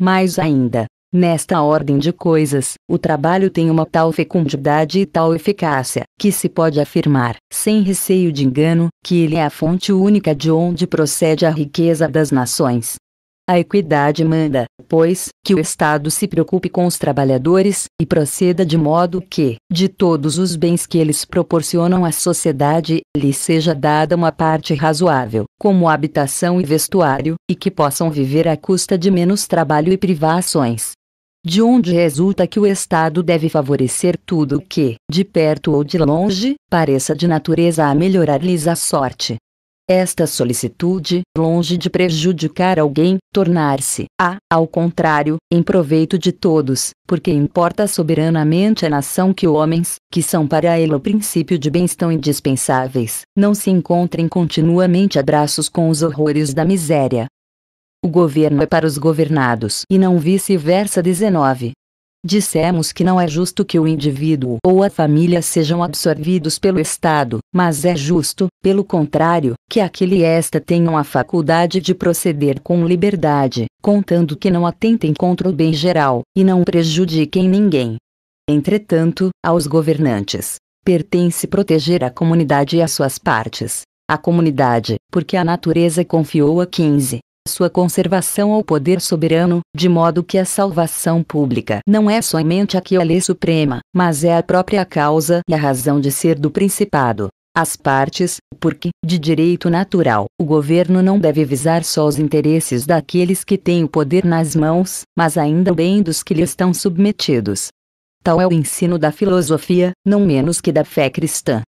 Mais ainda, nesta ordem de coisas, o trabalho tem uma tal fecundidade e tal eficácia, que se pode afirmar, sem receio de engano, que ele é a fonte única de onde procede a riqueza das nações. A equidade manda, pois, que o Estado se preocupe com os trabalhadores e proceda de modo que, de todos os bens que eles proporcionam à sociedade, lhes seja dada uma parte razoável, como habitação e vestuário, e que possam viver à custa de menos trabalho e privações. De onde resulta que o Estado deve favorecer tudo o que, de perto ou de longe, pareça de natureza a melhorar-lhes a sorte esta solicitude, longe de prejudicar alguém, tornar-se, a, ao contrário, em proveito de todos, porque importa soberanamente a nação que homens, que são para ela o princípio de bens tão indispensáveis, não se encontrem continuamente a braços com os horrores da miséria. O governo é para os governados e não vice-versa. 19. Dissemos que não é justo que o indivíduo ou a família sejam absorvidos pelo Estado, mas é justo, pelo contrário, que aquele e esta tenham a faculdade de proceder com liberdade, contando que não atentem contra o bem geral, e não prejudiquem ninguém. Entretanto, aos governantes pertence proteger a comunidade e as suas partes. A comunidade, porque a natureza confiou a 15, sua conservação ao poder soberano, de modo que a salvação pública não é somente aqui a lei suprema, mas é a própria causa e a razão de ser do principado. As partes, porque, de direito natural, o governo não deve visar só os interesses daqueles que têm o poder nas mãos, mas ainda o bem dos que lhe estão submetidos. Tal é o ensino da filosofia, não menos que da fé cristã.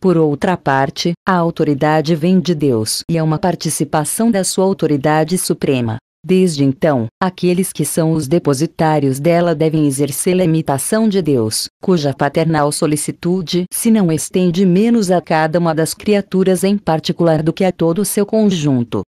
Por outra parte, a autoridade vem de Deus e é uma participação da sua autoridade suprema. Desde então, aqueles que são os depositários dela devem exercer a imitação de Deus, cuja paternal solicitude se não estende menos a cada uma das criaturas em particular do que a todo o seu conjunto.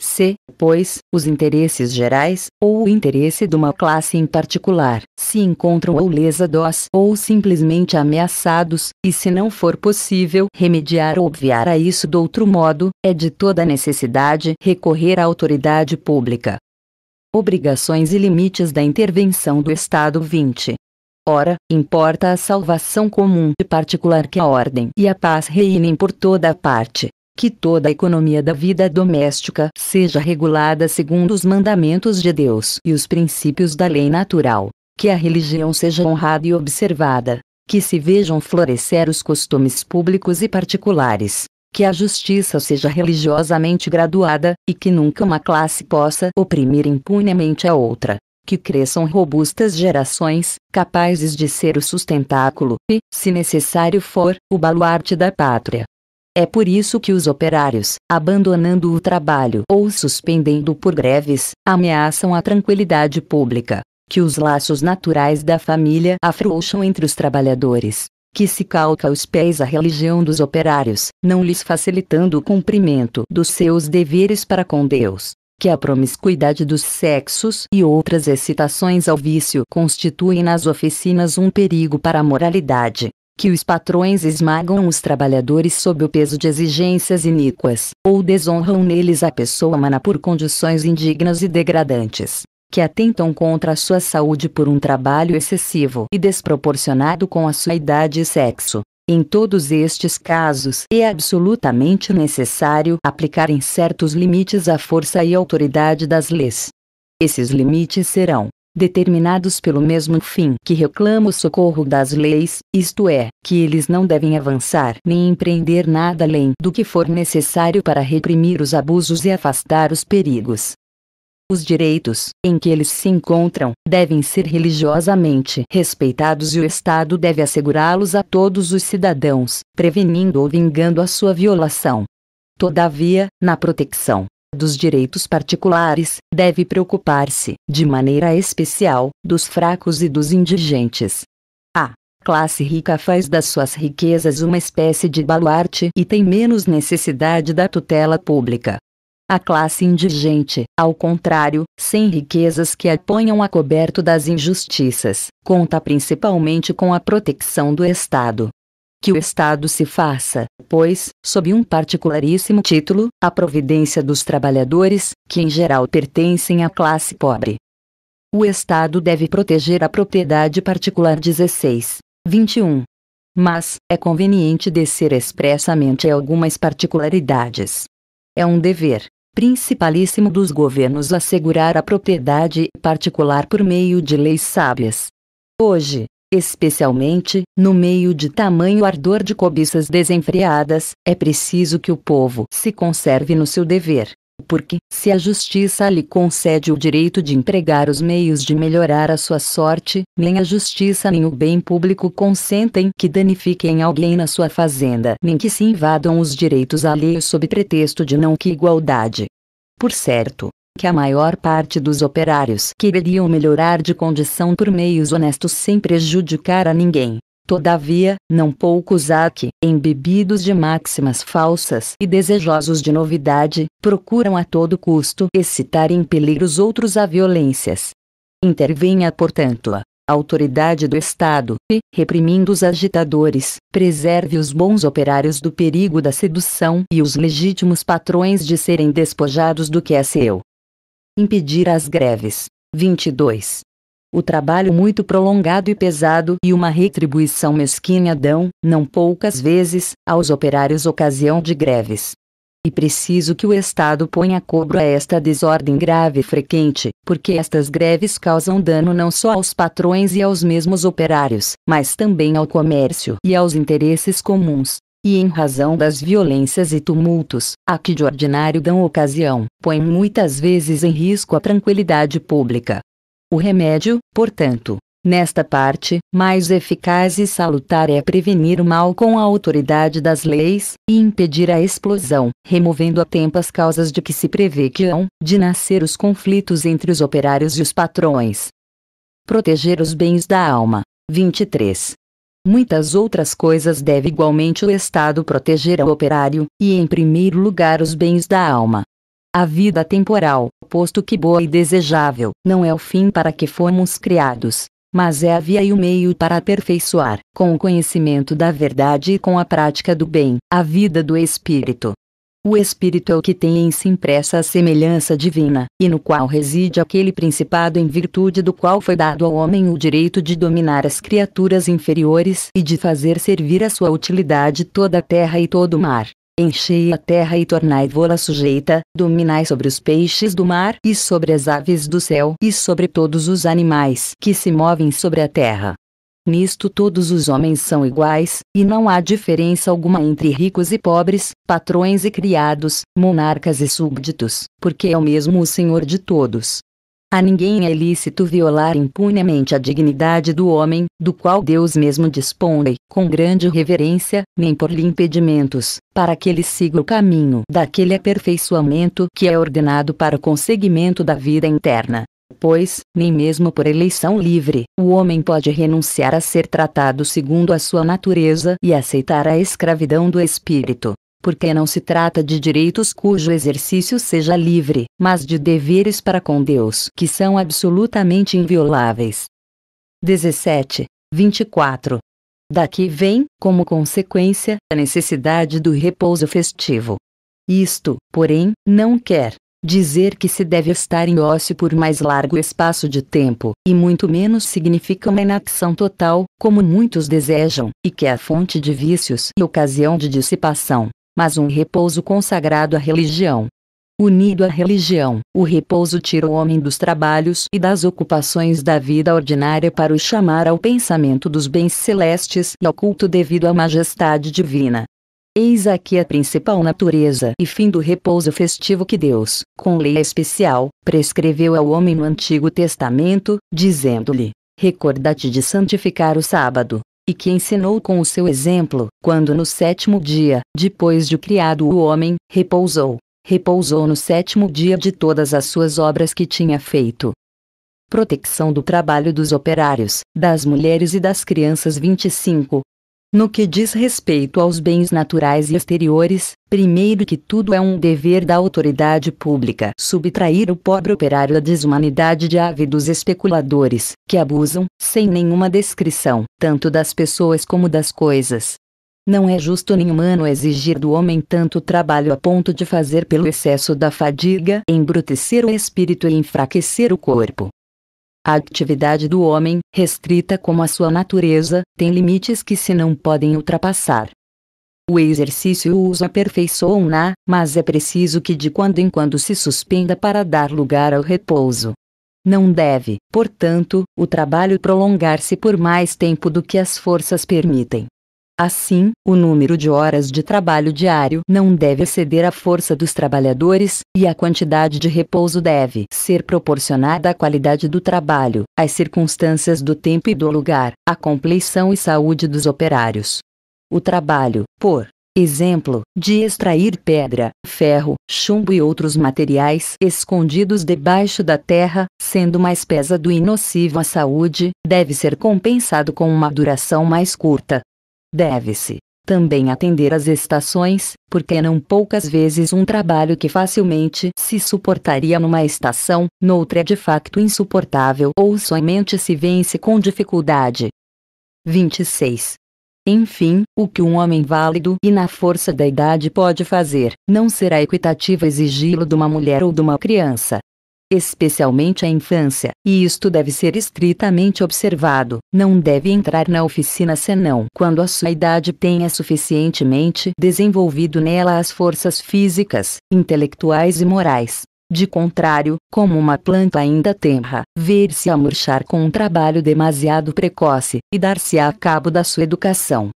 Se, pois, os interesses gerais, ou o interesse de uma classe em particular, se encontram ou lesados ou simplesmente ameaçados, e se não for possível remediar ou obviar a isso de outro modo, é de toda necessidade recorrer à autoridade pública. Obrigações e limites da intervenção do Estado 20. Ora, importa a salvação comum e particular que a ordem e a paz reinem por toda a parte, que toda a economia da vida doméstica seja regulada segundo os mandamentos de Deus e os princípios da lei natural, que a religião seja honrada e observada, que se vejam florescer os costumes públicos e particulares, que a justiça seja religiosamente graduada e que nunca uma classe possa oprimir impunemente a outra que cresçam robustas gerações, capazes de ser o sustentáculo e, se necessário for, o baluarte da pátria. É por isso que os operários, abandonando o trabalho ou suspendendo por greves, ameaçam a tranquilidade pública, que os laços naturais da família afrouxam entre os trabalhadores, que se calca os pés a religião dos operários, não lhes facilitando o cumprimento dos seus deveres para com Deus que a promiscuidade dos sexos e outras excitações ao vício constituem nas oficinas um perigo para a moralidade, que os patrões esmagam os trabalhadores sob o peso de exigências iníquas, ou desonram neles a pessoa humana por condições indignas e degradantes, que atentam contra a sua saúde por um trabalho excessivo e desproporcionado com a sua idade e sexo. Em todos estes casos, é absolutamente necessário aplicar em certos limites a força e autoridade das leis. Esses limites serão, determinados pelo mesmo fim que reclama o socorro das leis, isto é, que eles não devem avançar nem empreender nada além do que for necessário para reprimir os abusos e afastar os perigos. Os direitos em que eles se encontram devem ser religiosamente respeitados e o Estado deve assegurá-los a todos os cidadãos, prevenindo ou vingando a sua violação. Todavia, na proteção dos direitos particulares, deve preocupar-se, de maneira especial, dos fracos e dos indigentes. A classe rica faz das suas riquezas uma espécie de baluarte e tem menos necessidade da tutela pública. A classe indigente, ao contrário, sem riquezas que a ponham a coberto das injustiças, conta principalmente com a proteção do Estado que o Estado se faça, pois, sob um particularíssimo título, a providência dos trabalhadores, que em geral pertencem à classe pobre. O Estado deve proteger a propriedade particular 16. 21. Mas, é conveniente descer expressamente a algumas particularidades. É um dever, principalíssimo dos governos assegurar a propriedade particular por meio de leis sábias. Hoje, especialmente, no meio de tamanho ardor de cobiças desenfreadas, é preciso que o povo se conserve no seu dever. Porque, se a justiça lhe concede o direito de empregar os meios de melhorar a sua sorte, nem a justiça nem o bem público consentem que danifiquem alguém na sua fazenda, nem que se invadam os direitos alheios sob pretexto de não que igualdade. Por certo, que a maior parte dos operários quereriam melhorar de condição por meios honestos sem prejudicar a ninguém. Todavia, não poucos há que, embebidos de máximas falsas e desejosos de novidade, procuram a todo custo excitar em impelir os outros a violências. Intervenha, portanto, a autoridade do Estado e, reprimindo os agitadores, preserve os bons operários do perigo da sedução e os legítimos patrões de serem despojados do que é seu impedir as greves. 22. O trabalho muito prolongado e pesado e uma retribuição mesquinha dão, não poucas vezes, aos operários ocasião de greves. E preciso que o Estado ponha cobro a esta desordem grave e frequente, porque estas greves causam dano não só aos patrões e aos mesmos operários, mas também ao comércio e aos interesses comuns e em razão das violências e tumultos, a que de ordinário dão ocasião, põem muitas vezes em risco a tranquilidade pública. O remédio, portanto, nesta parte, mais eficaz e salutar é prevenir o mal com a autoridade das leis, e impedir a explosão, removendo a tempo as causas de que se prevê que hão de nascer os conflitos entre os operários e os patrões. Proteger os bens da alma. 23. Muitas outras coisas deve igualmente o Estado proteger ao operário, e em primeiro lugar os bens da alma. A vida temporal, posto que boa e desejável, não é o fim para que fomos criados, mas é a via e o meio para aperfeiçoar, com o conhecimento da verdade e com a prática do bem, a vida do espírito. O espírito é o que tem em si impressa a semelhança divina, e no qual reside aquele principado em virtude do qual foi dado ao homem o direito de dominar as criaturas inferiores e de fazer servir à sua utilidade toda a terra e todo o mar. Enchei a terra e tornai-vô-la sujeita, dominai sobre os peixes do mar e sobre as aves do céu e sobre todos os animais que se movem sobre a terra. Nisto todos os homens são iguais, e não há diferença alguma entre ricos e pobres, patrões e criados, monarcas e súbditos, porque é o mesmo o Senhor de todos. A ninguém é lícito violar impunemente a dignidade do homem, do qual Deus mesmo dispõe, com grande reverência, nem por-lhe impedimentos, para que ele siga o caminho daquele aperfeiçoamento que é ordenado para o conseguimento da vida interna. Pois, nem mesmo por eleição livre, o homem pode renunciar a ser tratado segundo a sua natureza e aceitar a escravidão do espírito. Porque não se trata de direitos cujo exercício seja livre, mas de deveres para com Deus que são absolutamente invioláveis. 17. 24. Daqui vem, como consequência, a necessidade do repouso festivo. Isto, porém, não quer Dizer que se deve estar em ócio por mais largo espaço de tempo, e muito menos significa uma inacção total, como muitos desejam, e que é fonte de vícios e ocasião de dissipação, mas um repouso consagrado à religião. Unido à religião, o repouso tira o homem dos trabalhos e das ocupações da vida ordinária para o chamar ao pensamento dos bens celestes e ao culto devido à majestade divina. Eis aqui a principal natureza e fim do repouso festivo que Deus, com lei especial, prescreveu ao homem no Antigo Testamento, dizendo-lhe: Recorda-te de santificar o sábado. E que ensinou com o seu exemplo, quando no sétimo dia, depois de criado o homem, repousou. Repousou no sétimo dia de todas as suas obras que tinha feito. Proteção do trabalho dos operários, das mulheres e das crianças. 25. No que diz respeito aos bens naturais e exteriores, primeiro que tudo é um dever da autoridade pública subtrair o pobre operário da desumanidade de ávidos especuladores, que abusam, sem nenhuma descrição, tanto das pessoas como das coisas. Não é justo nem humano exigir do homem tanto trabalho a ponto de fazer pelo excesso da fadiga embrutecer o espírito e enfraquecer o corpo a atividade do homem, restrita como a sua natureza, tem limites que se não podem ultrapassar. O exercício e o uso aperfeiçoam-na, mas é preciso que de quando em quando se suspenda para dar lugar ao repouso. Não deve, portanto, o trabalho prolongar-se por mais tempo do que as forças permitem. Assim, o número de horas de trabalho diário não deve exceder a força dos trabalhadores, e a quantidade de repouso deve ser proporcionada à qualidade do trabalho, às circunstâncias do tempo e do lugar, à compleição e saúde dos operários. O trabalho, por exemplo, de extrair pedra, ferro, chumbo e outros materiais escondidos debaixo da terra, sendo mais pesado e nocivo à saúde, deve ser compensado com uma duração mais curta, deve-se também atender às estações, porque não poucas vezes um trabalho que facilmente se suportaria numa estação, noutra é de facto insuportável ou somente se vence com dificuldade. 26. Enfim, o que um homem válido e na força da idade pode fazer, não será equitativo exigi-lo de uma mulher ou de uma criança especialmente a infância, e isto deve ser estritamente observado. Não deve entrar na oficina senão quando a sua idade tenha suficientemente desenvolvido nela as forças físicas, intelectuais e morais. De contrário, como uma planta ainda tenra, ver-se a murchar com um trabalho demasiado precoce, e dar-se a cabo da sua educação.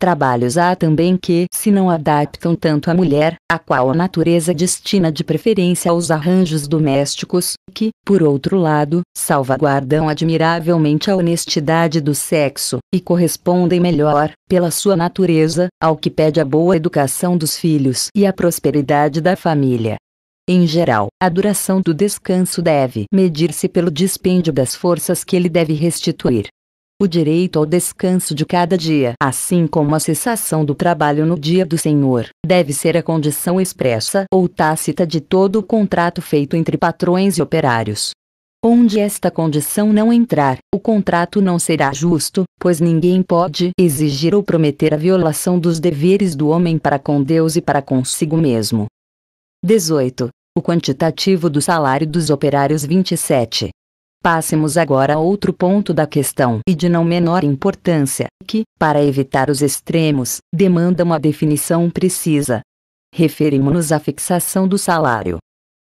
Trabalhos há também que se não adaptam tanto à mulher, a qual a natureza destina de preferência aos arranjos domésticos, que, por outro lado, salvaguardam admiravelmente a honestidade do sexo, e correspondem melhor, pela sua natureza, ao que pede a boa educação dos filhos e a prosperidade da família. Em geral, a duração do descanso deve medir-se pelo dispêndio das forças que ele deve restituir o direito ao descanso de cada dia, assim como a cessação do trabalho no dia do Senhor, deve ser a condição expressa ou tácita de todo o contrato feito entre patrões e operários. Onde esta condição não entrar, o contrato não será justo, pois ninguém pode exigir ou prometer a violação dos deveres do homem para com Deus e para consigo mesmo. 18. O quantitativo do salário dos operários 27. Passemos agora a outro ponto da questão e de não menor importância, que, para evitar os extremos, demanda uma definição precisa. Referimos-nos à fixação do salário.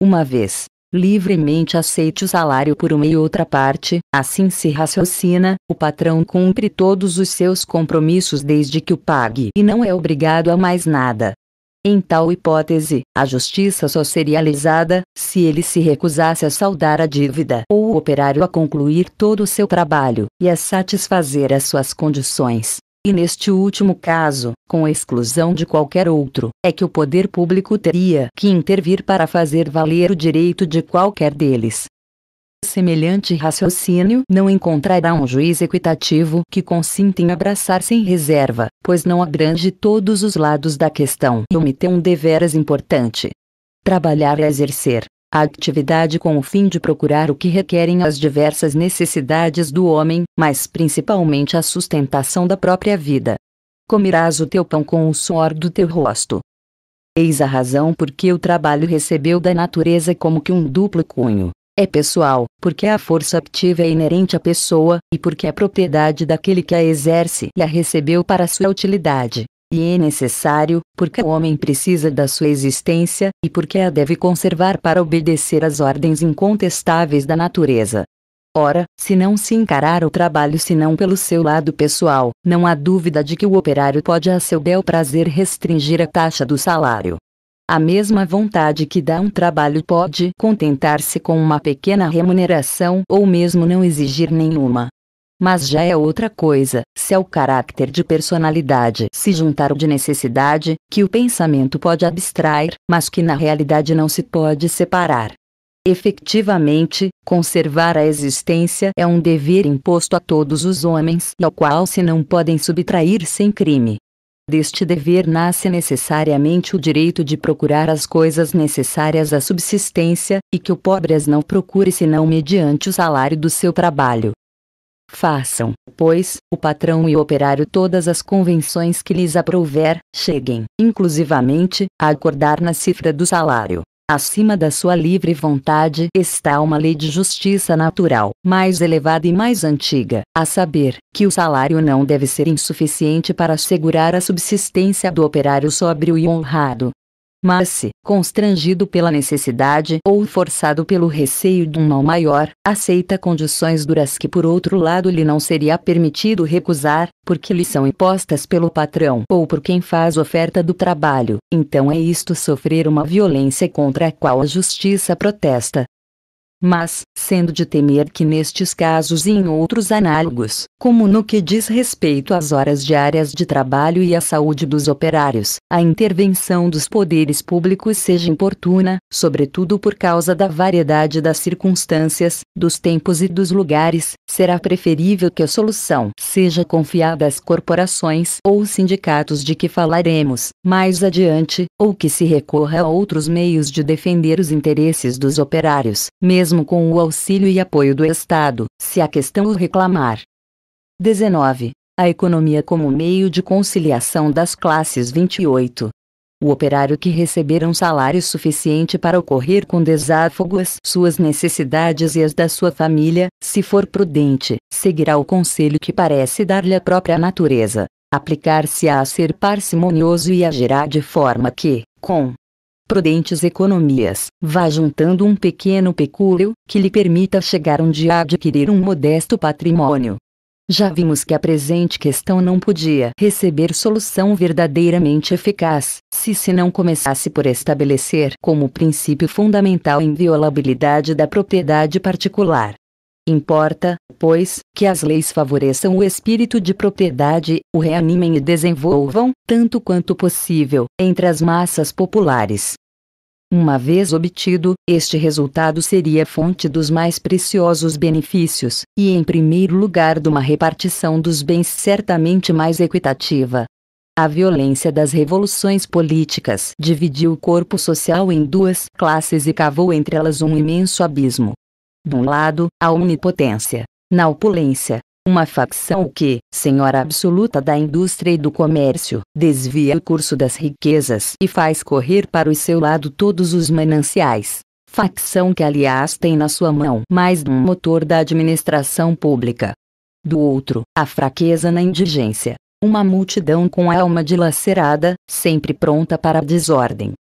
Uma vez, livremente aceite o salário por uma e outra parte, assim se raciocina, o patrão cumpre todos os seus compromissos desde que o pague e não é obrigado a mais nada. Em tal hipótese, a justiça só seria alisada se ele se recusasse a saldar a dívida ou o operário a concluir todo o seu trabalho e a satisfazer as suas condições. E neste último caso, com exclusão de qualquer outro, é que o poder público teria que intervir para fazer valer o direito de qualquer deles, semelhante raciocínio não encontrará um juiz equitativo que consinta em abraçar sem reserva, pois não abrange todos os lados da questão e omite um deveras importante. Trabalhar é exercer a atividade com o fim de procurar o que requerem as diversas necessidades do homem, mas principalmente a sustentação da própria vida. Comerás o teu pão com o suor do teu rosto. Eis a razão por que o trabalho recebeu da natureza como que um duplo cunho é pessoal, porque a força ativa é inerente à pessoa, e porque é propriedade daquele que a exerce e a recebeu para sua utilidade. E é necessário, porque o homem precisa da sua existência, e porque a deve conservar para obedecer às ordens incontestáveis da natureza. Ora, se não se encarar o trabalho senão pelo seu lado pessoal, não há dúvida de que o operário pode a seu bel prazer restringir a taxa do salário, a mesma vontade que dá um trabalho pode contentar-se com uma pequena remuneração ou mesmo não exigir nenhuma. Mas já é outra coisa, se ao caráter de personalidade se juntar o de necessidade, que o pensamento pode abstrair, mas que na realidade não se pode separar. Efetivamente, conservar a existência é um dever imposto a todos os homens e ao qual se não podem subtrair sem crime. Deste dever nasce necessariamente o direito de procurar as coisas necessárias à subsistência, e que o pobre as não procure senão mediante o salário do seu trabalho. Façam, pois, o patrão e o operário todas as convenções que lhes aprouver, cheguem, inclusivamente, a acordar na cifra do salário, Acima da sua livre vontade está uma lei de justiça natural, mais elevada e mais antiga, a saber, que o salário não deve ser insuficiente para assegurar a subsistência do operário sóbrio e honrado, mas se, constrangido pela necessidade ou forçado pelo receio de um mal maior, aceita condições duras que por outro lado lhe não seria permitido recusar, porque lhe são impostas pelo patrão ou por quem faz oferta do trabalho, então é isto sofrer uma violência contra a qual a justiça protesta, mas, sendo de temer que nestes casos e em outros análogos, como no que diz respeito às horas diárias de trabalho e à saúde dos operários, a intervenção dos poderes públicos seja importuna, sobretudo por causa da variedade das circunstâncias, dos tempos e dos lugares, será preferível que a solução seja confiada às corporações ou sindicatos de que falaremos mais adiante, ou que se recorra a outros meios de defender os interesses dos operários, mesmo mesmo com o auxílio e apoio do Estado, se a questão o reclamar. 19. A economia como meio de conciliação das classes 28. O operário que receber um salário suficiente para ocorrer com desáfogo as suas necessidades e as da sua família, se for prudente, seguirá o conselho que parece dar-lhe a própria natureza. Aplicar-se á a ser parcimonioso e agirá de forma que, com prudentes economias, vá juntando um pequeno pecúlio, que lhe permita chegar um dia a adquirir um modesto patrimônio. Já vimos que a presente questão não podia receber solução verdadeiramente eficaz, se se não começasse por estabelecer como princípio fundamental a inviolabilidade da propriedade particular, Importa, pois, que as leis favoreçam o espírito de propriedade, o reanimem e desenvolvam, tanto quanto possível, entre as massas populares. Uma vez obtido, este resultado seria fonte dos mais preciosos benefícios, e em primeiro lugar de uma repartição dos bens certamente mais equitativa. A violência das revoluções políticas dividiu o corpo social em duas classes e cavou entre elas um imenso abismo. De um lado, a onipotência. Na opulência, uma facção que, senhora absoluta da indústria e do comércio, desvia o curso das riquezas e faz correr para o seu lado todos os mananciais. Facção que, aliás, tem na sua mão mais de um motor da administração pública. Do outro, a fraqueza na indigência. Uma multidão com a alma dilacerada, sempre pronta para a desordem,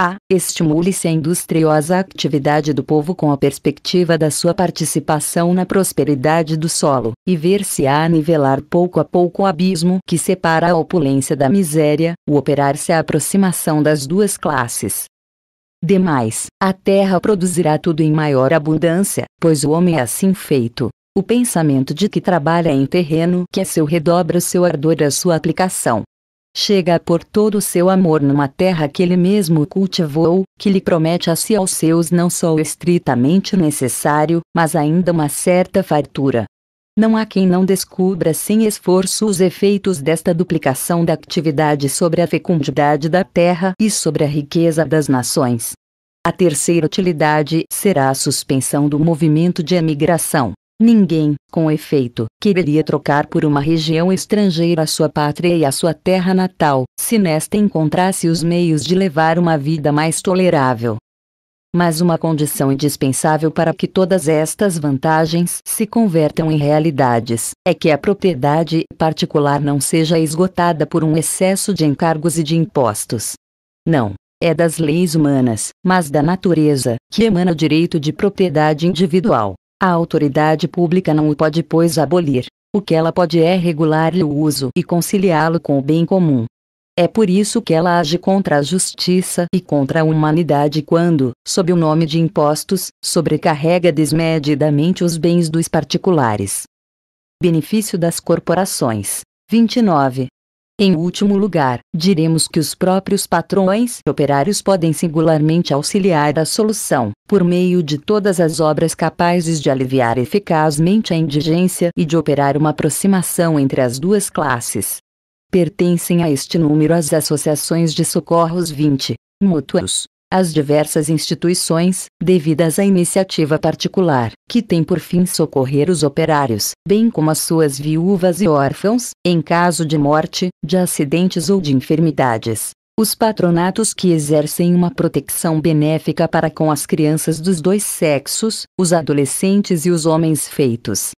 a. Estimule-se a industriosa atividade do povo com a perspectiva da sua participação na prosperidade do solo, e ver-se-á nivelar pouco a pouco o abismo que separa a opulência da miséria, o operar-se a aproximação das duas classes. Demais, a terra produzirá tudo em maior abundância, pois o homem é assim feito. O pensamento de que trabalha em terreno que é seu redobra o seu ardor e a sua aplicação. Chega a pôr todo o seu amor numa terra que ele mesmo cultivou, que lhe promete a si aos seus não só o estritamente necessário, mas ainda uma certa fartura. Não há quem não descubra sem esforço os efeitos desta duplicação da atividade sobre a fecundidade da terra e sobre a riqueza das nações. A terceira utilidade será a suspensão do movimento de emigração. Ninguém, com efeito, quereria trocar por uma região estrangeira a sua pátria e a sua terra natal, se nesta encontrasse os meios de levar uma vida mais tolerável. Mas uma condição indispensável para que todas estas vantagens se convertam em realidades é que a propriedade particular não seja esgotada por um excesso de encargos e de impostos. Não é das leis humanas, mas da natureza, que emana o direito de propriedade individual. A autoridade pública não o pode, pois, abolir. O que ela pode é regular-lhe o uso e conciliá-lo com o bem comum. É por isso que ela age contra a justiça e contra a humanidade quando, sob o nome de impostos, sobrecarrega desmedidamente os bens dos particulares. Benefício das corporações. 29. Em último lugar, diremos que os próprios patrões operários podem singularmente auxiliar a solução, por meio de todas as obras capazes de aliviar eficazmente a indigência e de operar uma aproximação entre as duas classes. Pertencem a este número as associações de socorros 20, mútuos as diversas instituições, devidas à iniciativa particular, que tem por fim socorrer os operários, bem como as suas viúvas e órfãos, em caso de morte, de acidentes ou de enfermidades. Os patronatos que exercem uma proteção benéfica para com as crianças dos dois sexos, os adolescentes e os homens feitos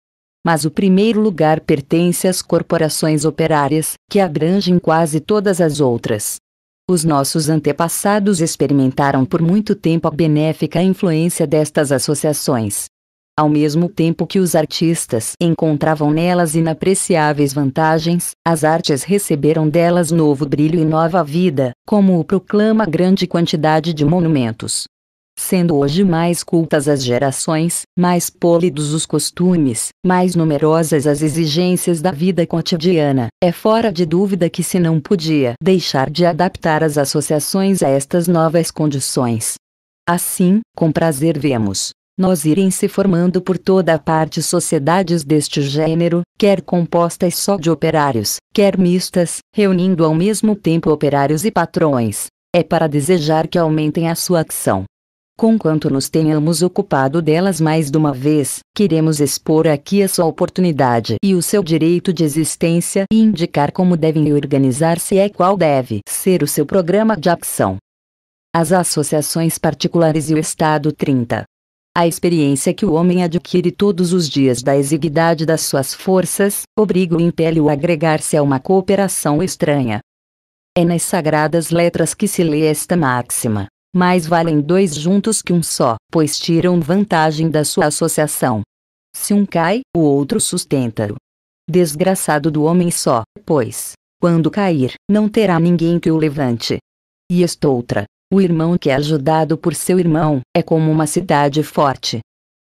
mas o primeiro lugar pertence às corporações operárias, que abrangem quase todas as outras. Os nossos antepassados experimentaram por muito tempo a benéfica influência destas associações. Ao mesmo tempo que os artistas encontravam nelas inapreciáveis vantagens, as artes receberam delas novo brilho e nova vida, como o proclama grande quantidade de monumentos sendo hoje mais cultas as gerações, mais polidos os costumes, mais numerosas as exigências da vida cotidiana, é fora de dúvida que se não podia deixar de adaptar as associações a estas novas condições. Assim, com prazer vemos nós irem se formando por toda a parte sociedades deste gênero, quer compostas só de operários, quer mistas, reunindo ao mesmo tempo operários e patrões. É para desejar que aumentem a sua ação. Conquanto nos tenhamos ocupado delas mais de uma vez, queremos expor aqui a sua oportunidade e o seu direito de existência e indicar como devem organizar-se e é qual deve ser o seu programa de ação. As associações particulares e o Estado 30. A experiência que o homem adquire todos os dias da exiguidade das suas forças, obriga o império a agregar-se a uma cooperação estranha. É nas sagradas letras que se lê esta máxima mais valem dois juntos que um só, pois tiram vantagem da sua associação. Se um cai, o outro sustenta-o. Desgraçado do homem só, pois, quando cair, não terá ninguém que o levante. E estoutra, o irmão que é ajudado por seu irmão, é como uma cidade forte.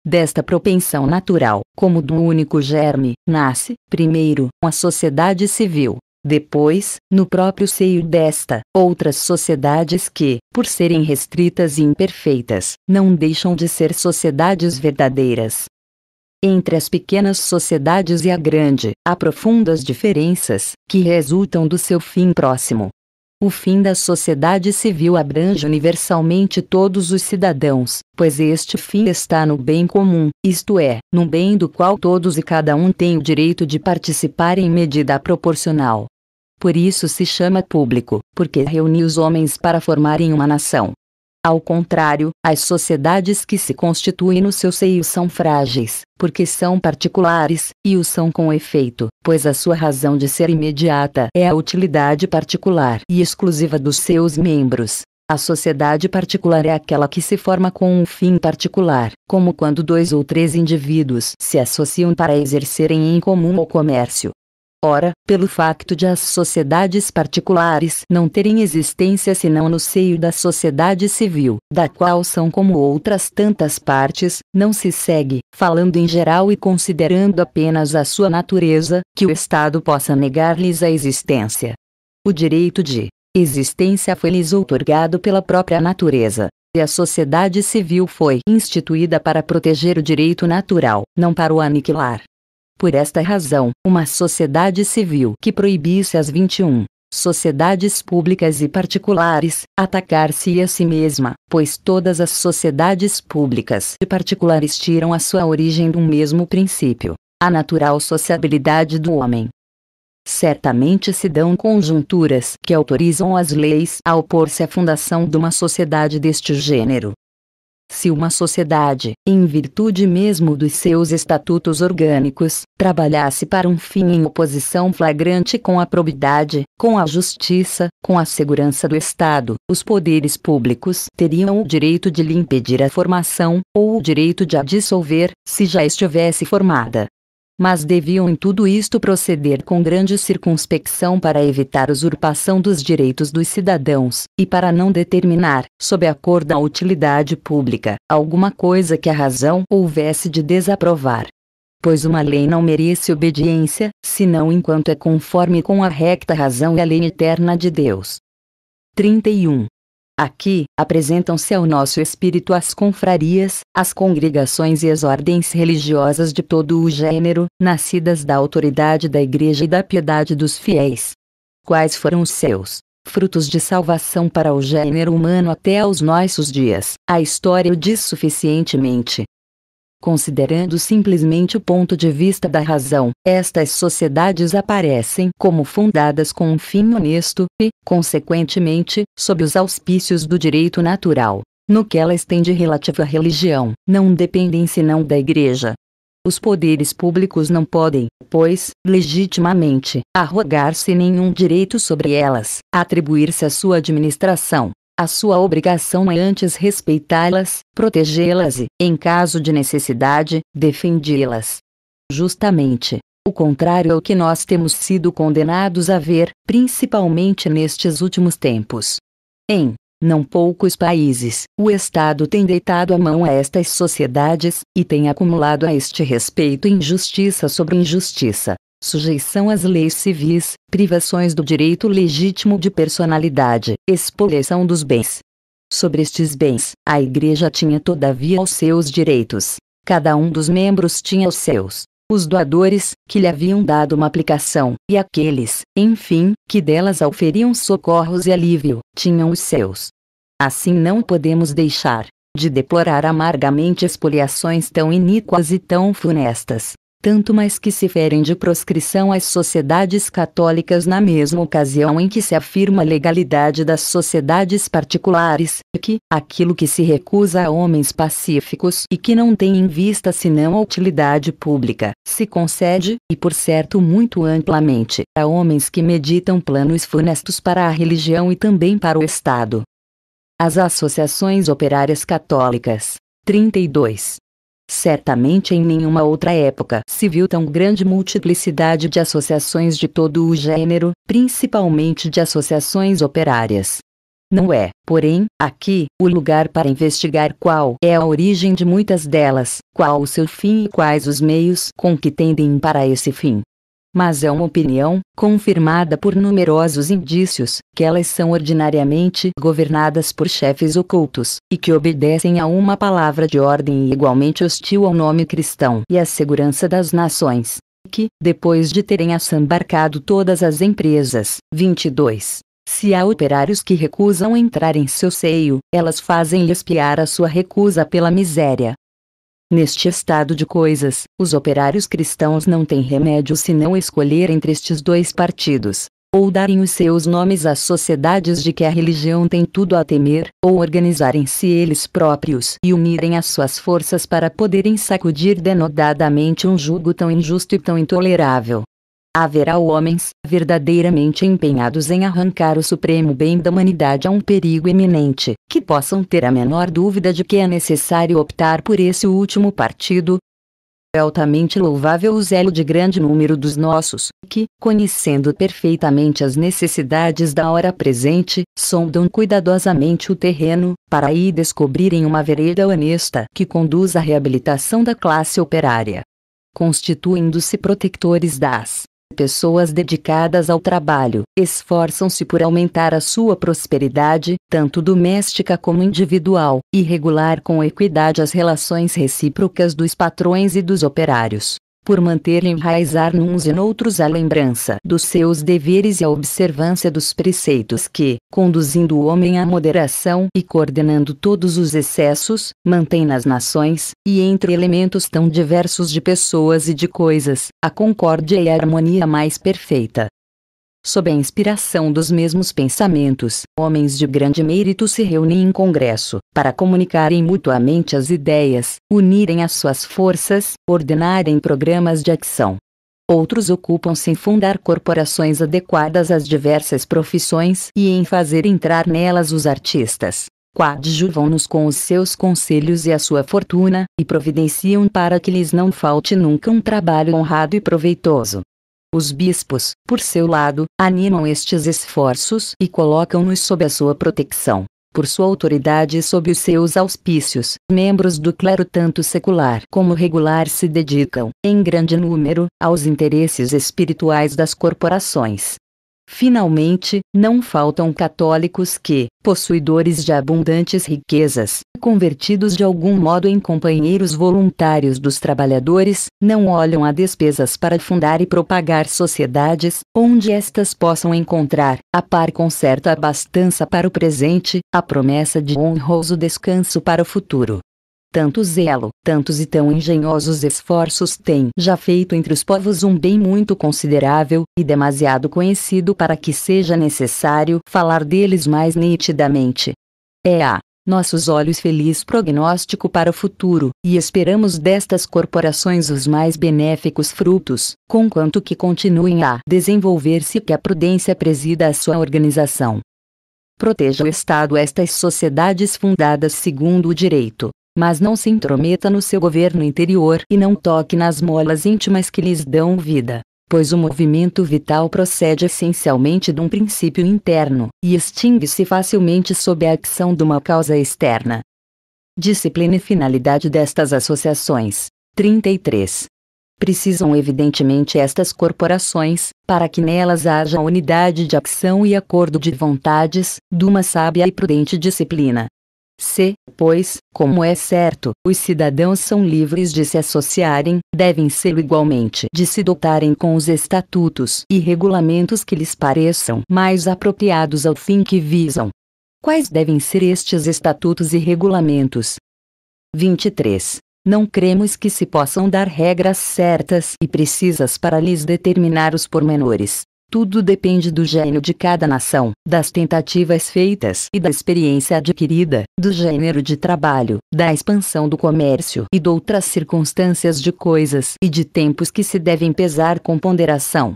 Desta propensão natural, como do único germe, nasce, primeiro, uma sociedade civil, depois, no próprio seio desta, outras sociedades que, por serem restritas e imperfeitas, não deixam de ser sociedades verdadeiras. Entre as pequenas sociedades e a grande, há profundas diferenças, que resultam do seu fim próximo. O fim da sociedade civil abrange universalmente todos os cidadãos, pois este fim está no bem comum, isto é, no bem do qual todos e cada um tem o direito de participar em medida proporcional. Por isso se chama público, porque reúne os homens para formarem uma nação. Ao contrário, as sociedades que se constituem no seu seio são frágeis, porque são particulares, e o são com efeito, pois a sua razão de ser imediata é a utilidade particular e exclusiva dos seus membros. A sociedade particular é aquela que se forma com um fim particular, como quando dois ou três indivíduos se associam para exercerem em comum o comércio, Ora, pelo facto de as sociedades particulares não terem existência senão no seio da sociedade civil, da qual são como outras tantas partes, não se segue, falando em geral e considerando apenas a sua natureza, que o Estado possa negar-lhes a existência. O direito de existência foi-lhes outorgado pela própria natureza e a sociedade civil foi instituída para proteger o direito natural, não para o aniquilar. Por esta razão, uma sociedade civil que proibisse as 21 sociedades públicas e particulares, atacar-se a si mesma, pois todas as sociedades públicas e particulares tiram a sua origem de um mesmo princípio, a natural sociabilidade do homem. Certamente se dão conjunturas que autorizam as leis a opor-se à fundação de uma sociedade deste gênero, se uma sociedade, em virtude mesmo dos seus estatutos orgânicos, trabalhasse para um fim em oposição flagrante com a probidade, com a justiça, com a segurança do Estado, os poderes públicos teriam o direito de lhe impedir a formação, ou o direito de a dissolver, se já estivesse formada mas deviam em tudo isto proceder com grande circunspecção para evitar usurpação dos direitos dos cidadãos, e para não determinar, sob a cor da utilidade pública, alguma coisa que a razão houvesse de desaprovar. Pois uma lei não merece obediência, senão enquanto é conforme com a recta razão e a lei eterna de Deus. 31. Aqui, apresentam-se ao nosso espírito as confrarias, as congregações e as ordens religiosas de todo o gênero, nascidas da autoridade da Igreja e da piedade dos fiéis. Quais foram os seus frutos de salvação para o gênero humano até aos nossos dias? A história o diz suficientemente. Considerando simplesmente o ponto de vista da razão, estas sociedades aparecem como fundadas com um fim honesto e, consequentemente, sob os auspícios do direito natural. No que elas têm de relativa à religião, não dependem senão da Igreja. Os poderes públicos não podem, pois, legitimamente, arrogar-se nenhum direito sobre elas, atribuir-se à sua administração, a sua obrigação é antes respeitá-las, protegê-las e, em caso de necessidade, defendê-las. Justamente, o contrário é o que nós temos sido condenados a ver, principalmente nestes últimos tempos. Em não poucos países, o Estado tem deitado a mão a estas sociedades e tem acumulado a este respeito injustiça sobre injustiça sujeição às leis civis, privações do direito legítimo de personalidade, expoliação dos bens. Sobre estes bens, a Igreja tinha todavia os seus direitos. Cada um dos membros tinha os seus os doadores, que lhe haviam dado uma aplicação, e aqueles, enfim, que delas auferiam socorros e alívio, tinham os seus. Assim não podemos deixar de deplorar amargamente expoliações tão iníquas e tão funestas, tanto mais que se ferem de proscrição as sociedades católicas na mesma ocasião em que se afirma a legalidade das sociedades particulares, que, aquilo que se recusa a homens pacíficos e que não tem em vista senão a utilidade pública, se concede, e por certo muito amplamente, a homens que meditam planos funestos para a religião e também para o Estado. As associações operárias católicas. 32. Certamente em nenhuma outra época se viu tão grande multiplicidade de associações de todo o gênero, principalmente de associações operárias. Não é, porém, aqui, o lugar para investigar qual é a origem de muitas delas, qual o seu fim e quais os meios com que tendem para esse fim mas é uma opinião, confirmada por numerosos indícios, que elas são ordinariamente governadas por chefes ocultos, e que obedecem a uma palavra de ordem igualmente hostil ao nome cristão e à segurança das nações, que, depois de terem assambarcado todas as empresas, 22. Se há operários que recusam entrar em seu seio, elas fazem-lhes piar a sua recusa pela miséria, Neste estado de coisas, os operários cristãos não têm remédio senão escolher entre estes dois partidos, ou darem os seus nomes às sociedades de que a religião tem tudo a temer, ou organizarem-se eles próprios e unirem as suas forças para poderem sacudir denodadamente um jugo tão injusto e tão intolerável haverá homens verdadeiramente empenhados em arrancar o supremo bem da humanidade a um perigo iminente, que possam ter a menor dúvida de que é necessário optar por esse último partido. É altamente louvável o zelo de grande número dos nossos, que, conhecendo perfeitamente as necessidades da hora presente, sondam cuidadosamente o terreno, para aí descobrirem uma vereda honesta que conduz à reabilitação da classe operária constituindo-se protectores das Pessoas dedicadas ao trabalho esforçam-se por aumentar a sua prosperidade, tanto doméstica como individual, e regular com equidade as relações recíprocas dos patrões e dos operários por manter-lhe enraizar nuns e noutros a lembrança dos seus deveres e a observância dos preceitos que, conduzindo o homem à moderação e coordenando todos os excessos, mantém nas nações, e entre elementos tão diversos de pessoas e de coisas, a concórdia e a harmonia mais perfeita sob a inspiração dos mesmos pensamentos, homens de grande mérito se reúnem em congresso, para comunicarem mutuamente as ideias, unirem as suas forças, ordenarem programas de ação. Outros ocupam-se em fundar corporações adequadas às diversas profissões e em fazer entrar nelas os artistas. Coadjuvam-nos com os seus conselhos e a sua fortuna, e providenciam para que lhes não falte nunca um trabalho honrado e proveitoso. Os bispos, por seu lado, animam estes esforços e colocam-nos sob a sua proteção. Por sua autoridade e sob os seus auspícios, membros do clero tanto secular como regular se dedicam, em grande número, aos interesses espirituais das corporações, Finalmente, não faltam católicos que, possuidores de abundantes riquezas, convertidos de algum modo em companheiros voluntários dos trabalhadores, não olham a despesas para fundar e propagar sociedades, onde estas possam encontrar, a par com certa abastança para o presente, a promessa de honroso descanso para o futuro tanto zelo, tantos e tão engenhosos esforços tem já feito entre os povos um bem muito considerável, e demasiado conhecido para que seja necessário falar deles mais nitidamente. É a nossos olhos feliz prognóstico para o futuro, e esperamos destas corporações os mais benéficos frutos, conquanto que continuem a desenvolver-se que a prudência presida a sua organização. Proteja o Estado estas sociedades fundadas segundo o direito, mas não se intrometa no seu governo interior e não toque nas molas íntimas que lhes dão vida, pois o movimento vital procede essencialmente de um princípio interno e extingue-se facilmente sob a ação de uma causa externa. Disciplina e finalidade destas associações. 33. Precisam evidentemente estas corporações, para que nelas haja unidade de ação e acordo de vontades, de uma sábia e prudente disciplina, se, pois, como é certo, os cidadãos são livres de se associarem, devem ser igualmente de se dotarem com os estatutos e regulamentos que lhes pareçam mais apropriados ao fim que visam. Quais devem ser estes estatutos e regulamentos? 23. Não cremos que se possam dar regras certas e precisas para lhes determinar os pormenores, tudo depende do gênio de cada nação, das tentativas feitas e da experiência adquirida, do gênero de trabalho, da expansão do comércio e de outras circunstâncias de coisas e de tempos que se devem pesar com ponderação.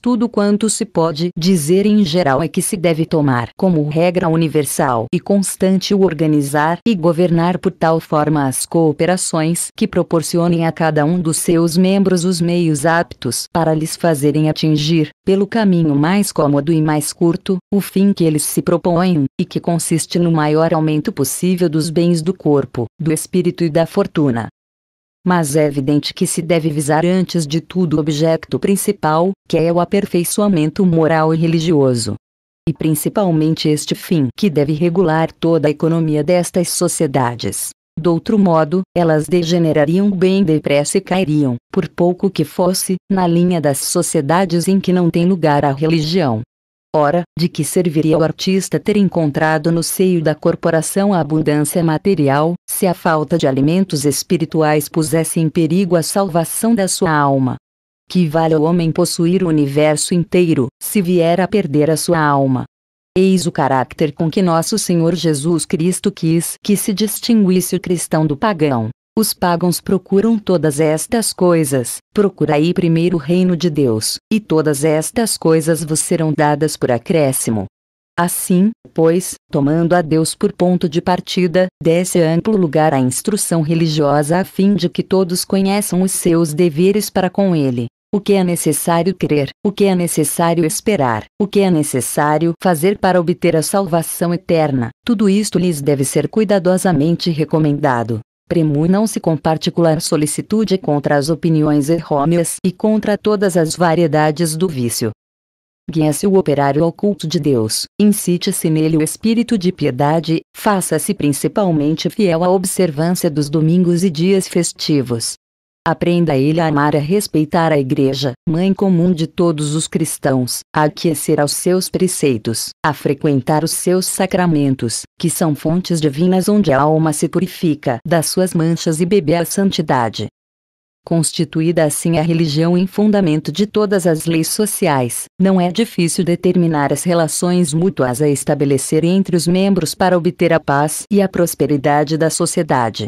Tudo quanto se pode dizer em geral é que se deve tomar como regra universal e constante o organizar e governar por tal forma as cooperações que proporcionem a cada um dos seus membros os meios aptos para lhes fazerem atingir, pelo caminho mais cômodo e mais curto, o fim que eles se propõem, e que consiste no maior aumento possível dos bens do corpo, do espírito e da fortuna mas é evidente que se deve visar antes de tudo o objeto principal, que é o aperfeiçoamento moral e religioso. E principalmente este fim que deve regular toda a economia destas sociedades. outro modo, elas degenerariam bem depressa e cairiam, por pouco que fosse, na linha das sociedades em que não tem lugar a religião. Ora, de que serviria o artista ter encontrado no seio da corporação a abundância material, se a falta de alimentos espirituais pusesse em perigo a salvação da sua alma? Que vale o homem possuir o universo inteiro, se vier a perder a sua alma? Eis o caráter com que nosso Senhor Jesus Cristo quis que se distinguisse o cristão do pagão. Os pagãos procuram todas estas coisas, procurai primeiro o reino de Deus, e todas estas coisas vos serão dadas por acréscimo. Assim, pois, tomando a Deus por ponto de partida, desse amplo lugar à instrução religiosa a fim de que todos conheçam os seus deveres para com Ele. O que é necessário crer, o que é necessário esperar, o que é necessário fazer para obter a salvação eterna, tudo isto lhes deve ser cuidadosamente recomendado premunam-se com particular solicitude contra as opiniões errôneas e contra todas as variedades do vício. Guia-se o operário ao culto de Deus, incite-se nele o espírito de piedade, faça-se principalmente fiel à observância dos domingos e dias festivos, Aprenda ele a amar e a respeitar a Igreja, mãe comum de todos os cristãos, a aquecer aos seus preceitos, a frequentar os seus sacramentos, que são fontes divinas onde a alma se purifica das suas manchas e bebe a santidade. Constituída assim a religião em fundamento de todas as leis sociais, não é difícil determinar as relações mútuas a estabelecer entre os membros para obter a paz e a prosperidade da sociedade.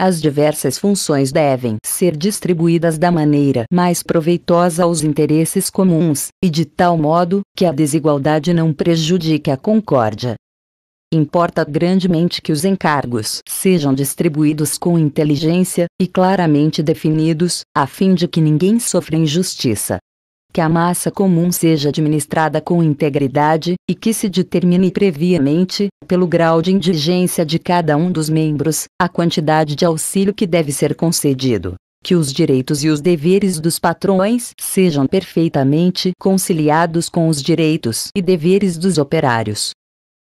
As diversas funções devem ser distribuídas da maneira mais proveitosa aos interesses comuns, e de tal modo que a desigualdade não prejudique a concórdia. Importa grandemente que os encargos sejam distribuídos com inteligência e claramente definidos, a fim de que ninguém sofra injustiça que a massa comum seja administrada com integridade, e que se determine previamente, pelo grau de indigência de cada um dos membros, a quantidade de auxílio que deve ser concedido. Que os direitos e os deveres dos patrões sejam perfeitamente conciliados com os direitos e deveres dos operários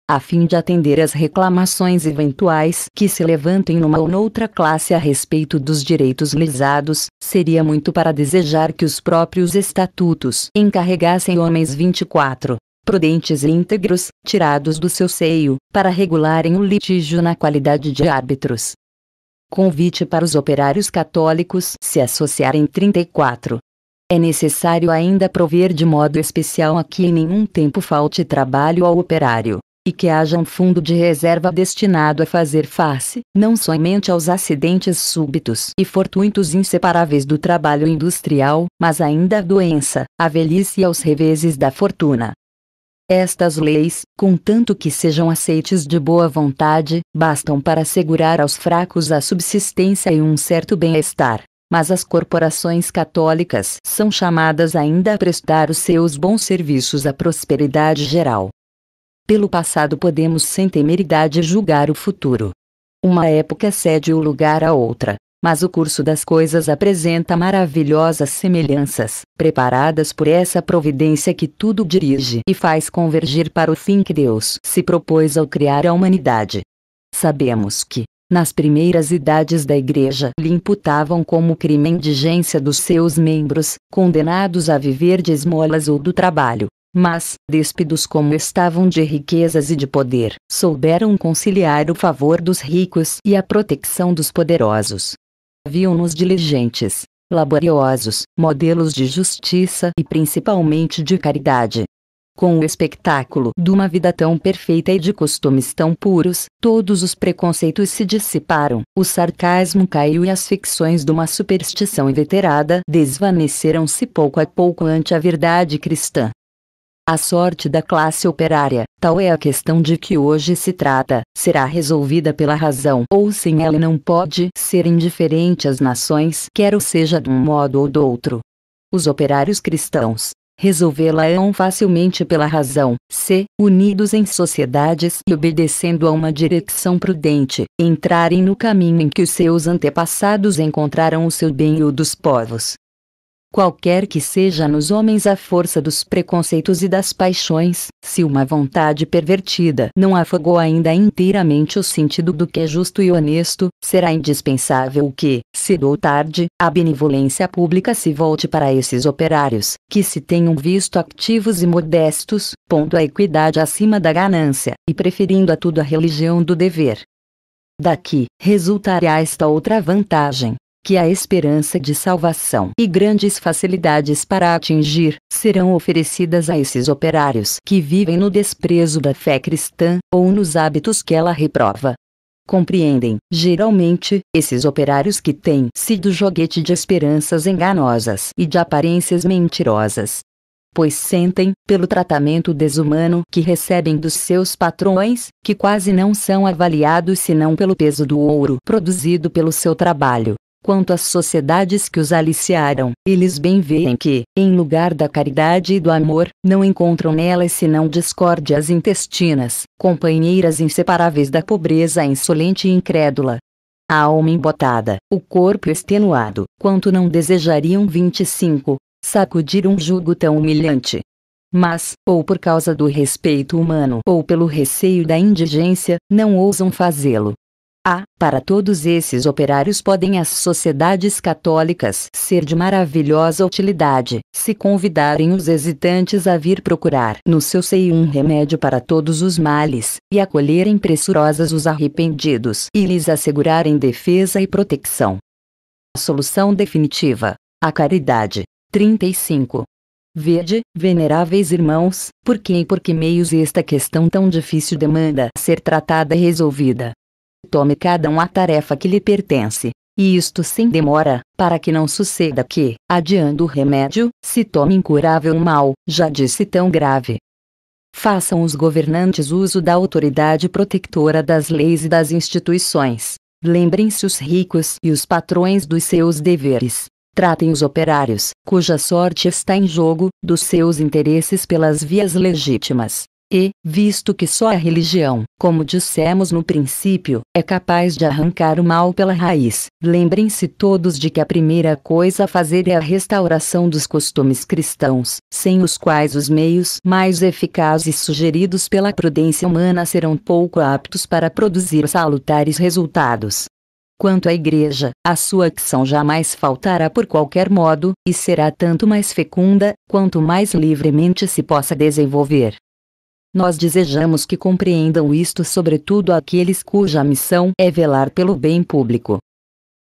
a fim de atender às reclamações eventuais que se levantem numa ou noutra classe a respeito dos direitos lesados, seria muito para desejar que os próprios estatutos encarregassem homens 24 prudentes e íntegros, tirados do seu seio, para regularem o litígio na qualidade de árbitros. Convite para os operários católicos se associarem 34. É necessário ainda prover de modo especial a que em nenhum tempo falte trabalho ao operário e que haja um fundo de reserva destinado a fazer face, não somente aos acidentes súbitos e fortuitos inseparáveis do trabalho industrial, mas ainda à doença, à velhice e aos reveses da fortuna. Estas leis, contanto que sejam aceites de boa vontade, bastam para assegurar aos fracos a subsistência e um certo bem-estar. Mas as corporações católicas são chamadas ainda a prestar os seus bons serviços à prosperidade geral. Pelo passado podemos sem temeridade julgar o futuro. Uma época cede o lugar à outra, mas o curso das coisas apresenta maravilhosas semelhanças, preparadas por essa providência que tudo dirige e faz convergir para o fim que Deus se propôs ao criar a humanidade. Sabemos que, nas primeiras idades da Igreja, lhe imputavam como crime a indigência dos seus membros, condenados a viver de esmolas ou do trabalho, mas, despidos como estavam de riquezas e de poder, souberam conciliar o favor dos ricos e a proteção dos poderosos. Viam-nos diligentes, laboriosos, modelos de justiça e principalmente de caridade. Com o espetáculo de uma vida tão perfeita e de costumes tão puros, todos os preconceitos se dissiparam, o sarcasmo caiu e as ficções de uma superstição inveterada desvaneceram-se pouco a pouco ante a verdade cristã. A sorte da classe operária, tal é a questão de que hoje se trata, será resolvida pela razão ou sem ela não pode ser indiferente às nações, quer seja de um modo ou do outro. Os operários cristãos, resolvê-la-ão é facilmente pela razão, se, unidos em sociedades e obedecendo a uma direção prudente, entrarem no caminho em que os seus antepassados encontraram o seu bem e o dos povos, Qualquer que seja nos homens a força dos preconceitos e das paixões, se uma vontade pervertida não afogou ainda inteiramente o sentido do que é justo e honesto, será indispensável que, cedo ou tarde, a benevolência pública se volte para esses operários, que se tenham visto activos e modestos, pondo a equidade acima da ganância, e preferindo a tudo a religião do dever. Daqui, resultará esta outra vantagem, que a esperança de salvação e grandes facilidades para atingir serão oferecidas a esses operários que vivem no desprezo da fé cristã ou nos hábitos que ela reprova. Compreendem, geralmente, esses operários que têm sido joguete de esperanças enganosas e de aparências mentirosas pois sentem, pelo tratamento desumano que recebem dos seus patrões, que quase não são avaliados senão pelo peso do ouro produzido pelo seu trabalho, Quanto às sociedades que os aliciaram, eles bem veem que, em lugar da caridade e do amor, não encontram nelas senão discórdias intestinas, companheiras inseparáveis da pobreza insolente e incrédula. A alma embotada, o corpo extenuado, quanto não desejariam 25, sacudir um jugo tão humilhante. Mas, ou por causa do respeito humano ou pelo receio da indigência, não ousam fazê-lo. Ah, para todos esses operários podem as sociedades católicas ser de maravilhosa utilidade, se convidarem os hesitantes a vir procurar no seu seio um remédio para todos os males, e acolherem pressurosas os arrependidos e lhes assegurarem defesa e proteção. A solução definitiva. A caridade. 35. Vede, veneráveis irmãos, por quem e por que meios esta questão tão difícil demanda ser tratada e resolvida. Tome cada um a tarefa que lhe pertence, e isto sem demora, para que não suceda que, adiando o remédio, se tome incurável mal, já disse tão grave. Façam os governantes uso da autoridade protectora das leis e das instituições. Lembrem-se os ricos e os patrões dos seus deveres. Tratem os operários, cuja sorte está em jogo, dos seus interesses pelas vias legítimas. E, visto que só a religião, como dissemos no princípio, é capaz de arrancar o mal pela raiz, lembrem-se todos de que a primeira coisa a fazer é a restauração dos costumes cristãos, sem os quais os meios mais eficazes sugeridos pela prudência humana serão pouco aptos para produzir salutares resultados. Quanto à Igreja, a sua ação jamais faltará por qualquer modo, e será tanto mais fecunda, quanto mais livremente se possa desenvolver. Nós desejamos que compreendam isto sobretudo aqueles cuja missão é velar pelo bem público.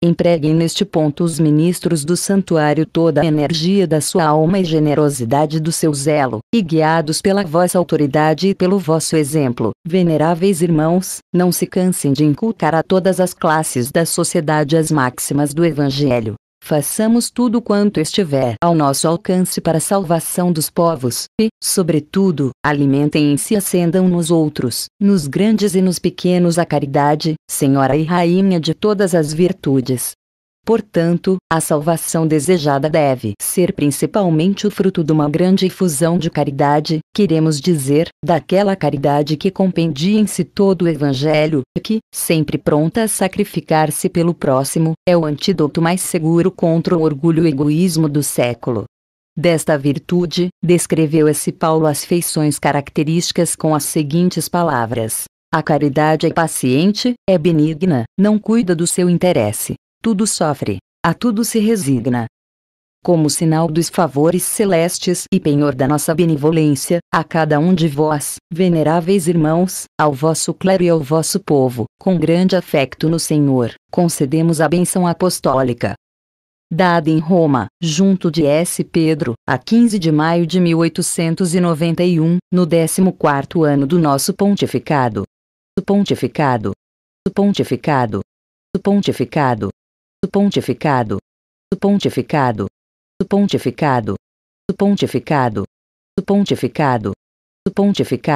Empreguem neste ponto os ministros do santuário toda a energia da sua alma e generosidade do seu zelo, e guiados pela vossa autoridade e pelo vosso exemplo, veneráveis irmãos, não se cansem de inculcar a todas as classes da sociedade as máximas do Evangelho, façamos tudo quanto estiver ao nosso alcance para a salvação dos povos, e, sobretudo, alimentem-se e acendam nos outros, nos grandes e nos pequenos a caridade, Senhora e Rainha de todas as virtudes, Portanto, a salvação desejada deve ser principalmente o fruto de uma grande fusão de caridade, queremos dizer, daquela caridade que compendia em si todo o Evangelho, que, sempre pronta a sacrificar-se pelo próximo, é o antídoto mais seguro contra o orgulho e egoísmo do século. Desta virtude, descreveu esse Paulo as feições características com as seguintes palavras: a caridade é paciente, é benigna, não cuida do seu interesse, tudo sofre, a tudo se resigna. Como sinal dos favores celestes e penhor da nossa benevolência, a cada um de vós, veneráveis irmãos, ao vosso clero e ao vosso povo, com grande afeto no Senhor, concedemos a bênção apostólica. Dada em Roma, junto de S. Pedro, a 15 de maio de 1891, no 14 ano do nosso pontificado. pontificado. pontificado. O pontificado do pontificado, do pontificado, do pontificado, do pontificado, do pontificado, do pontificado.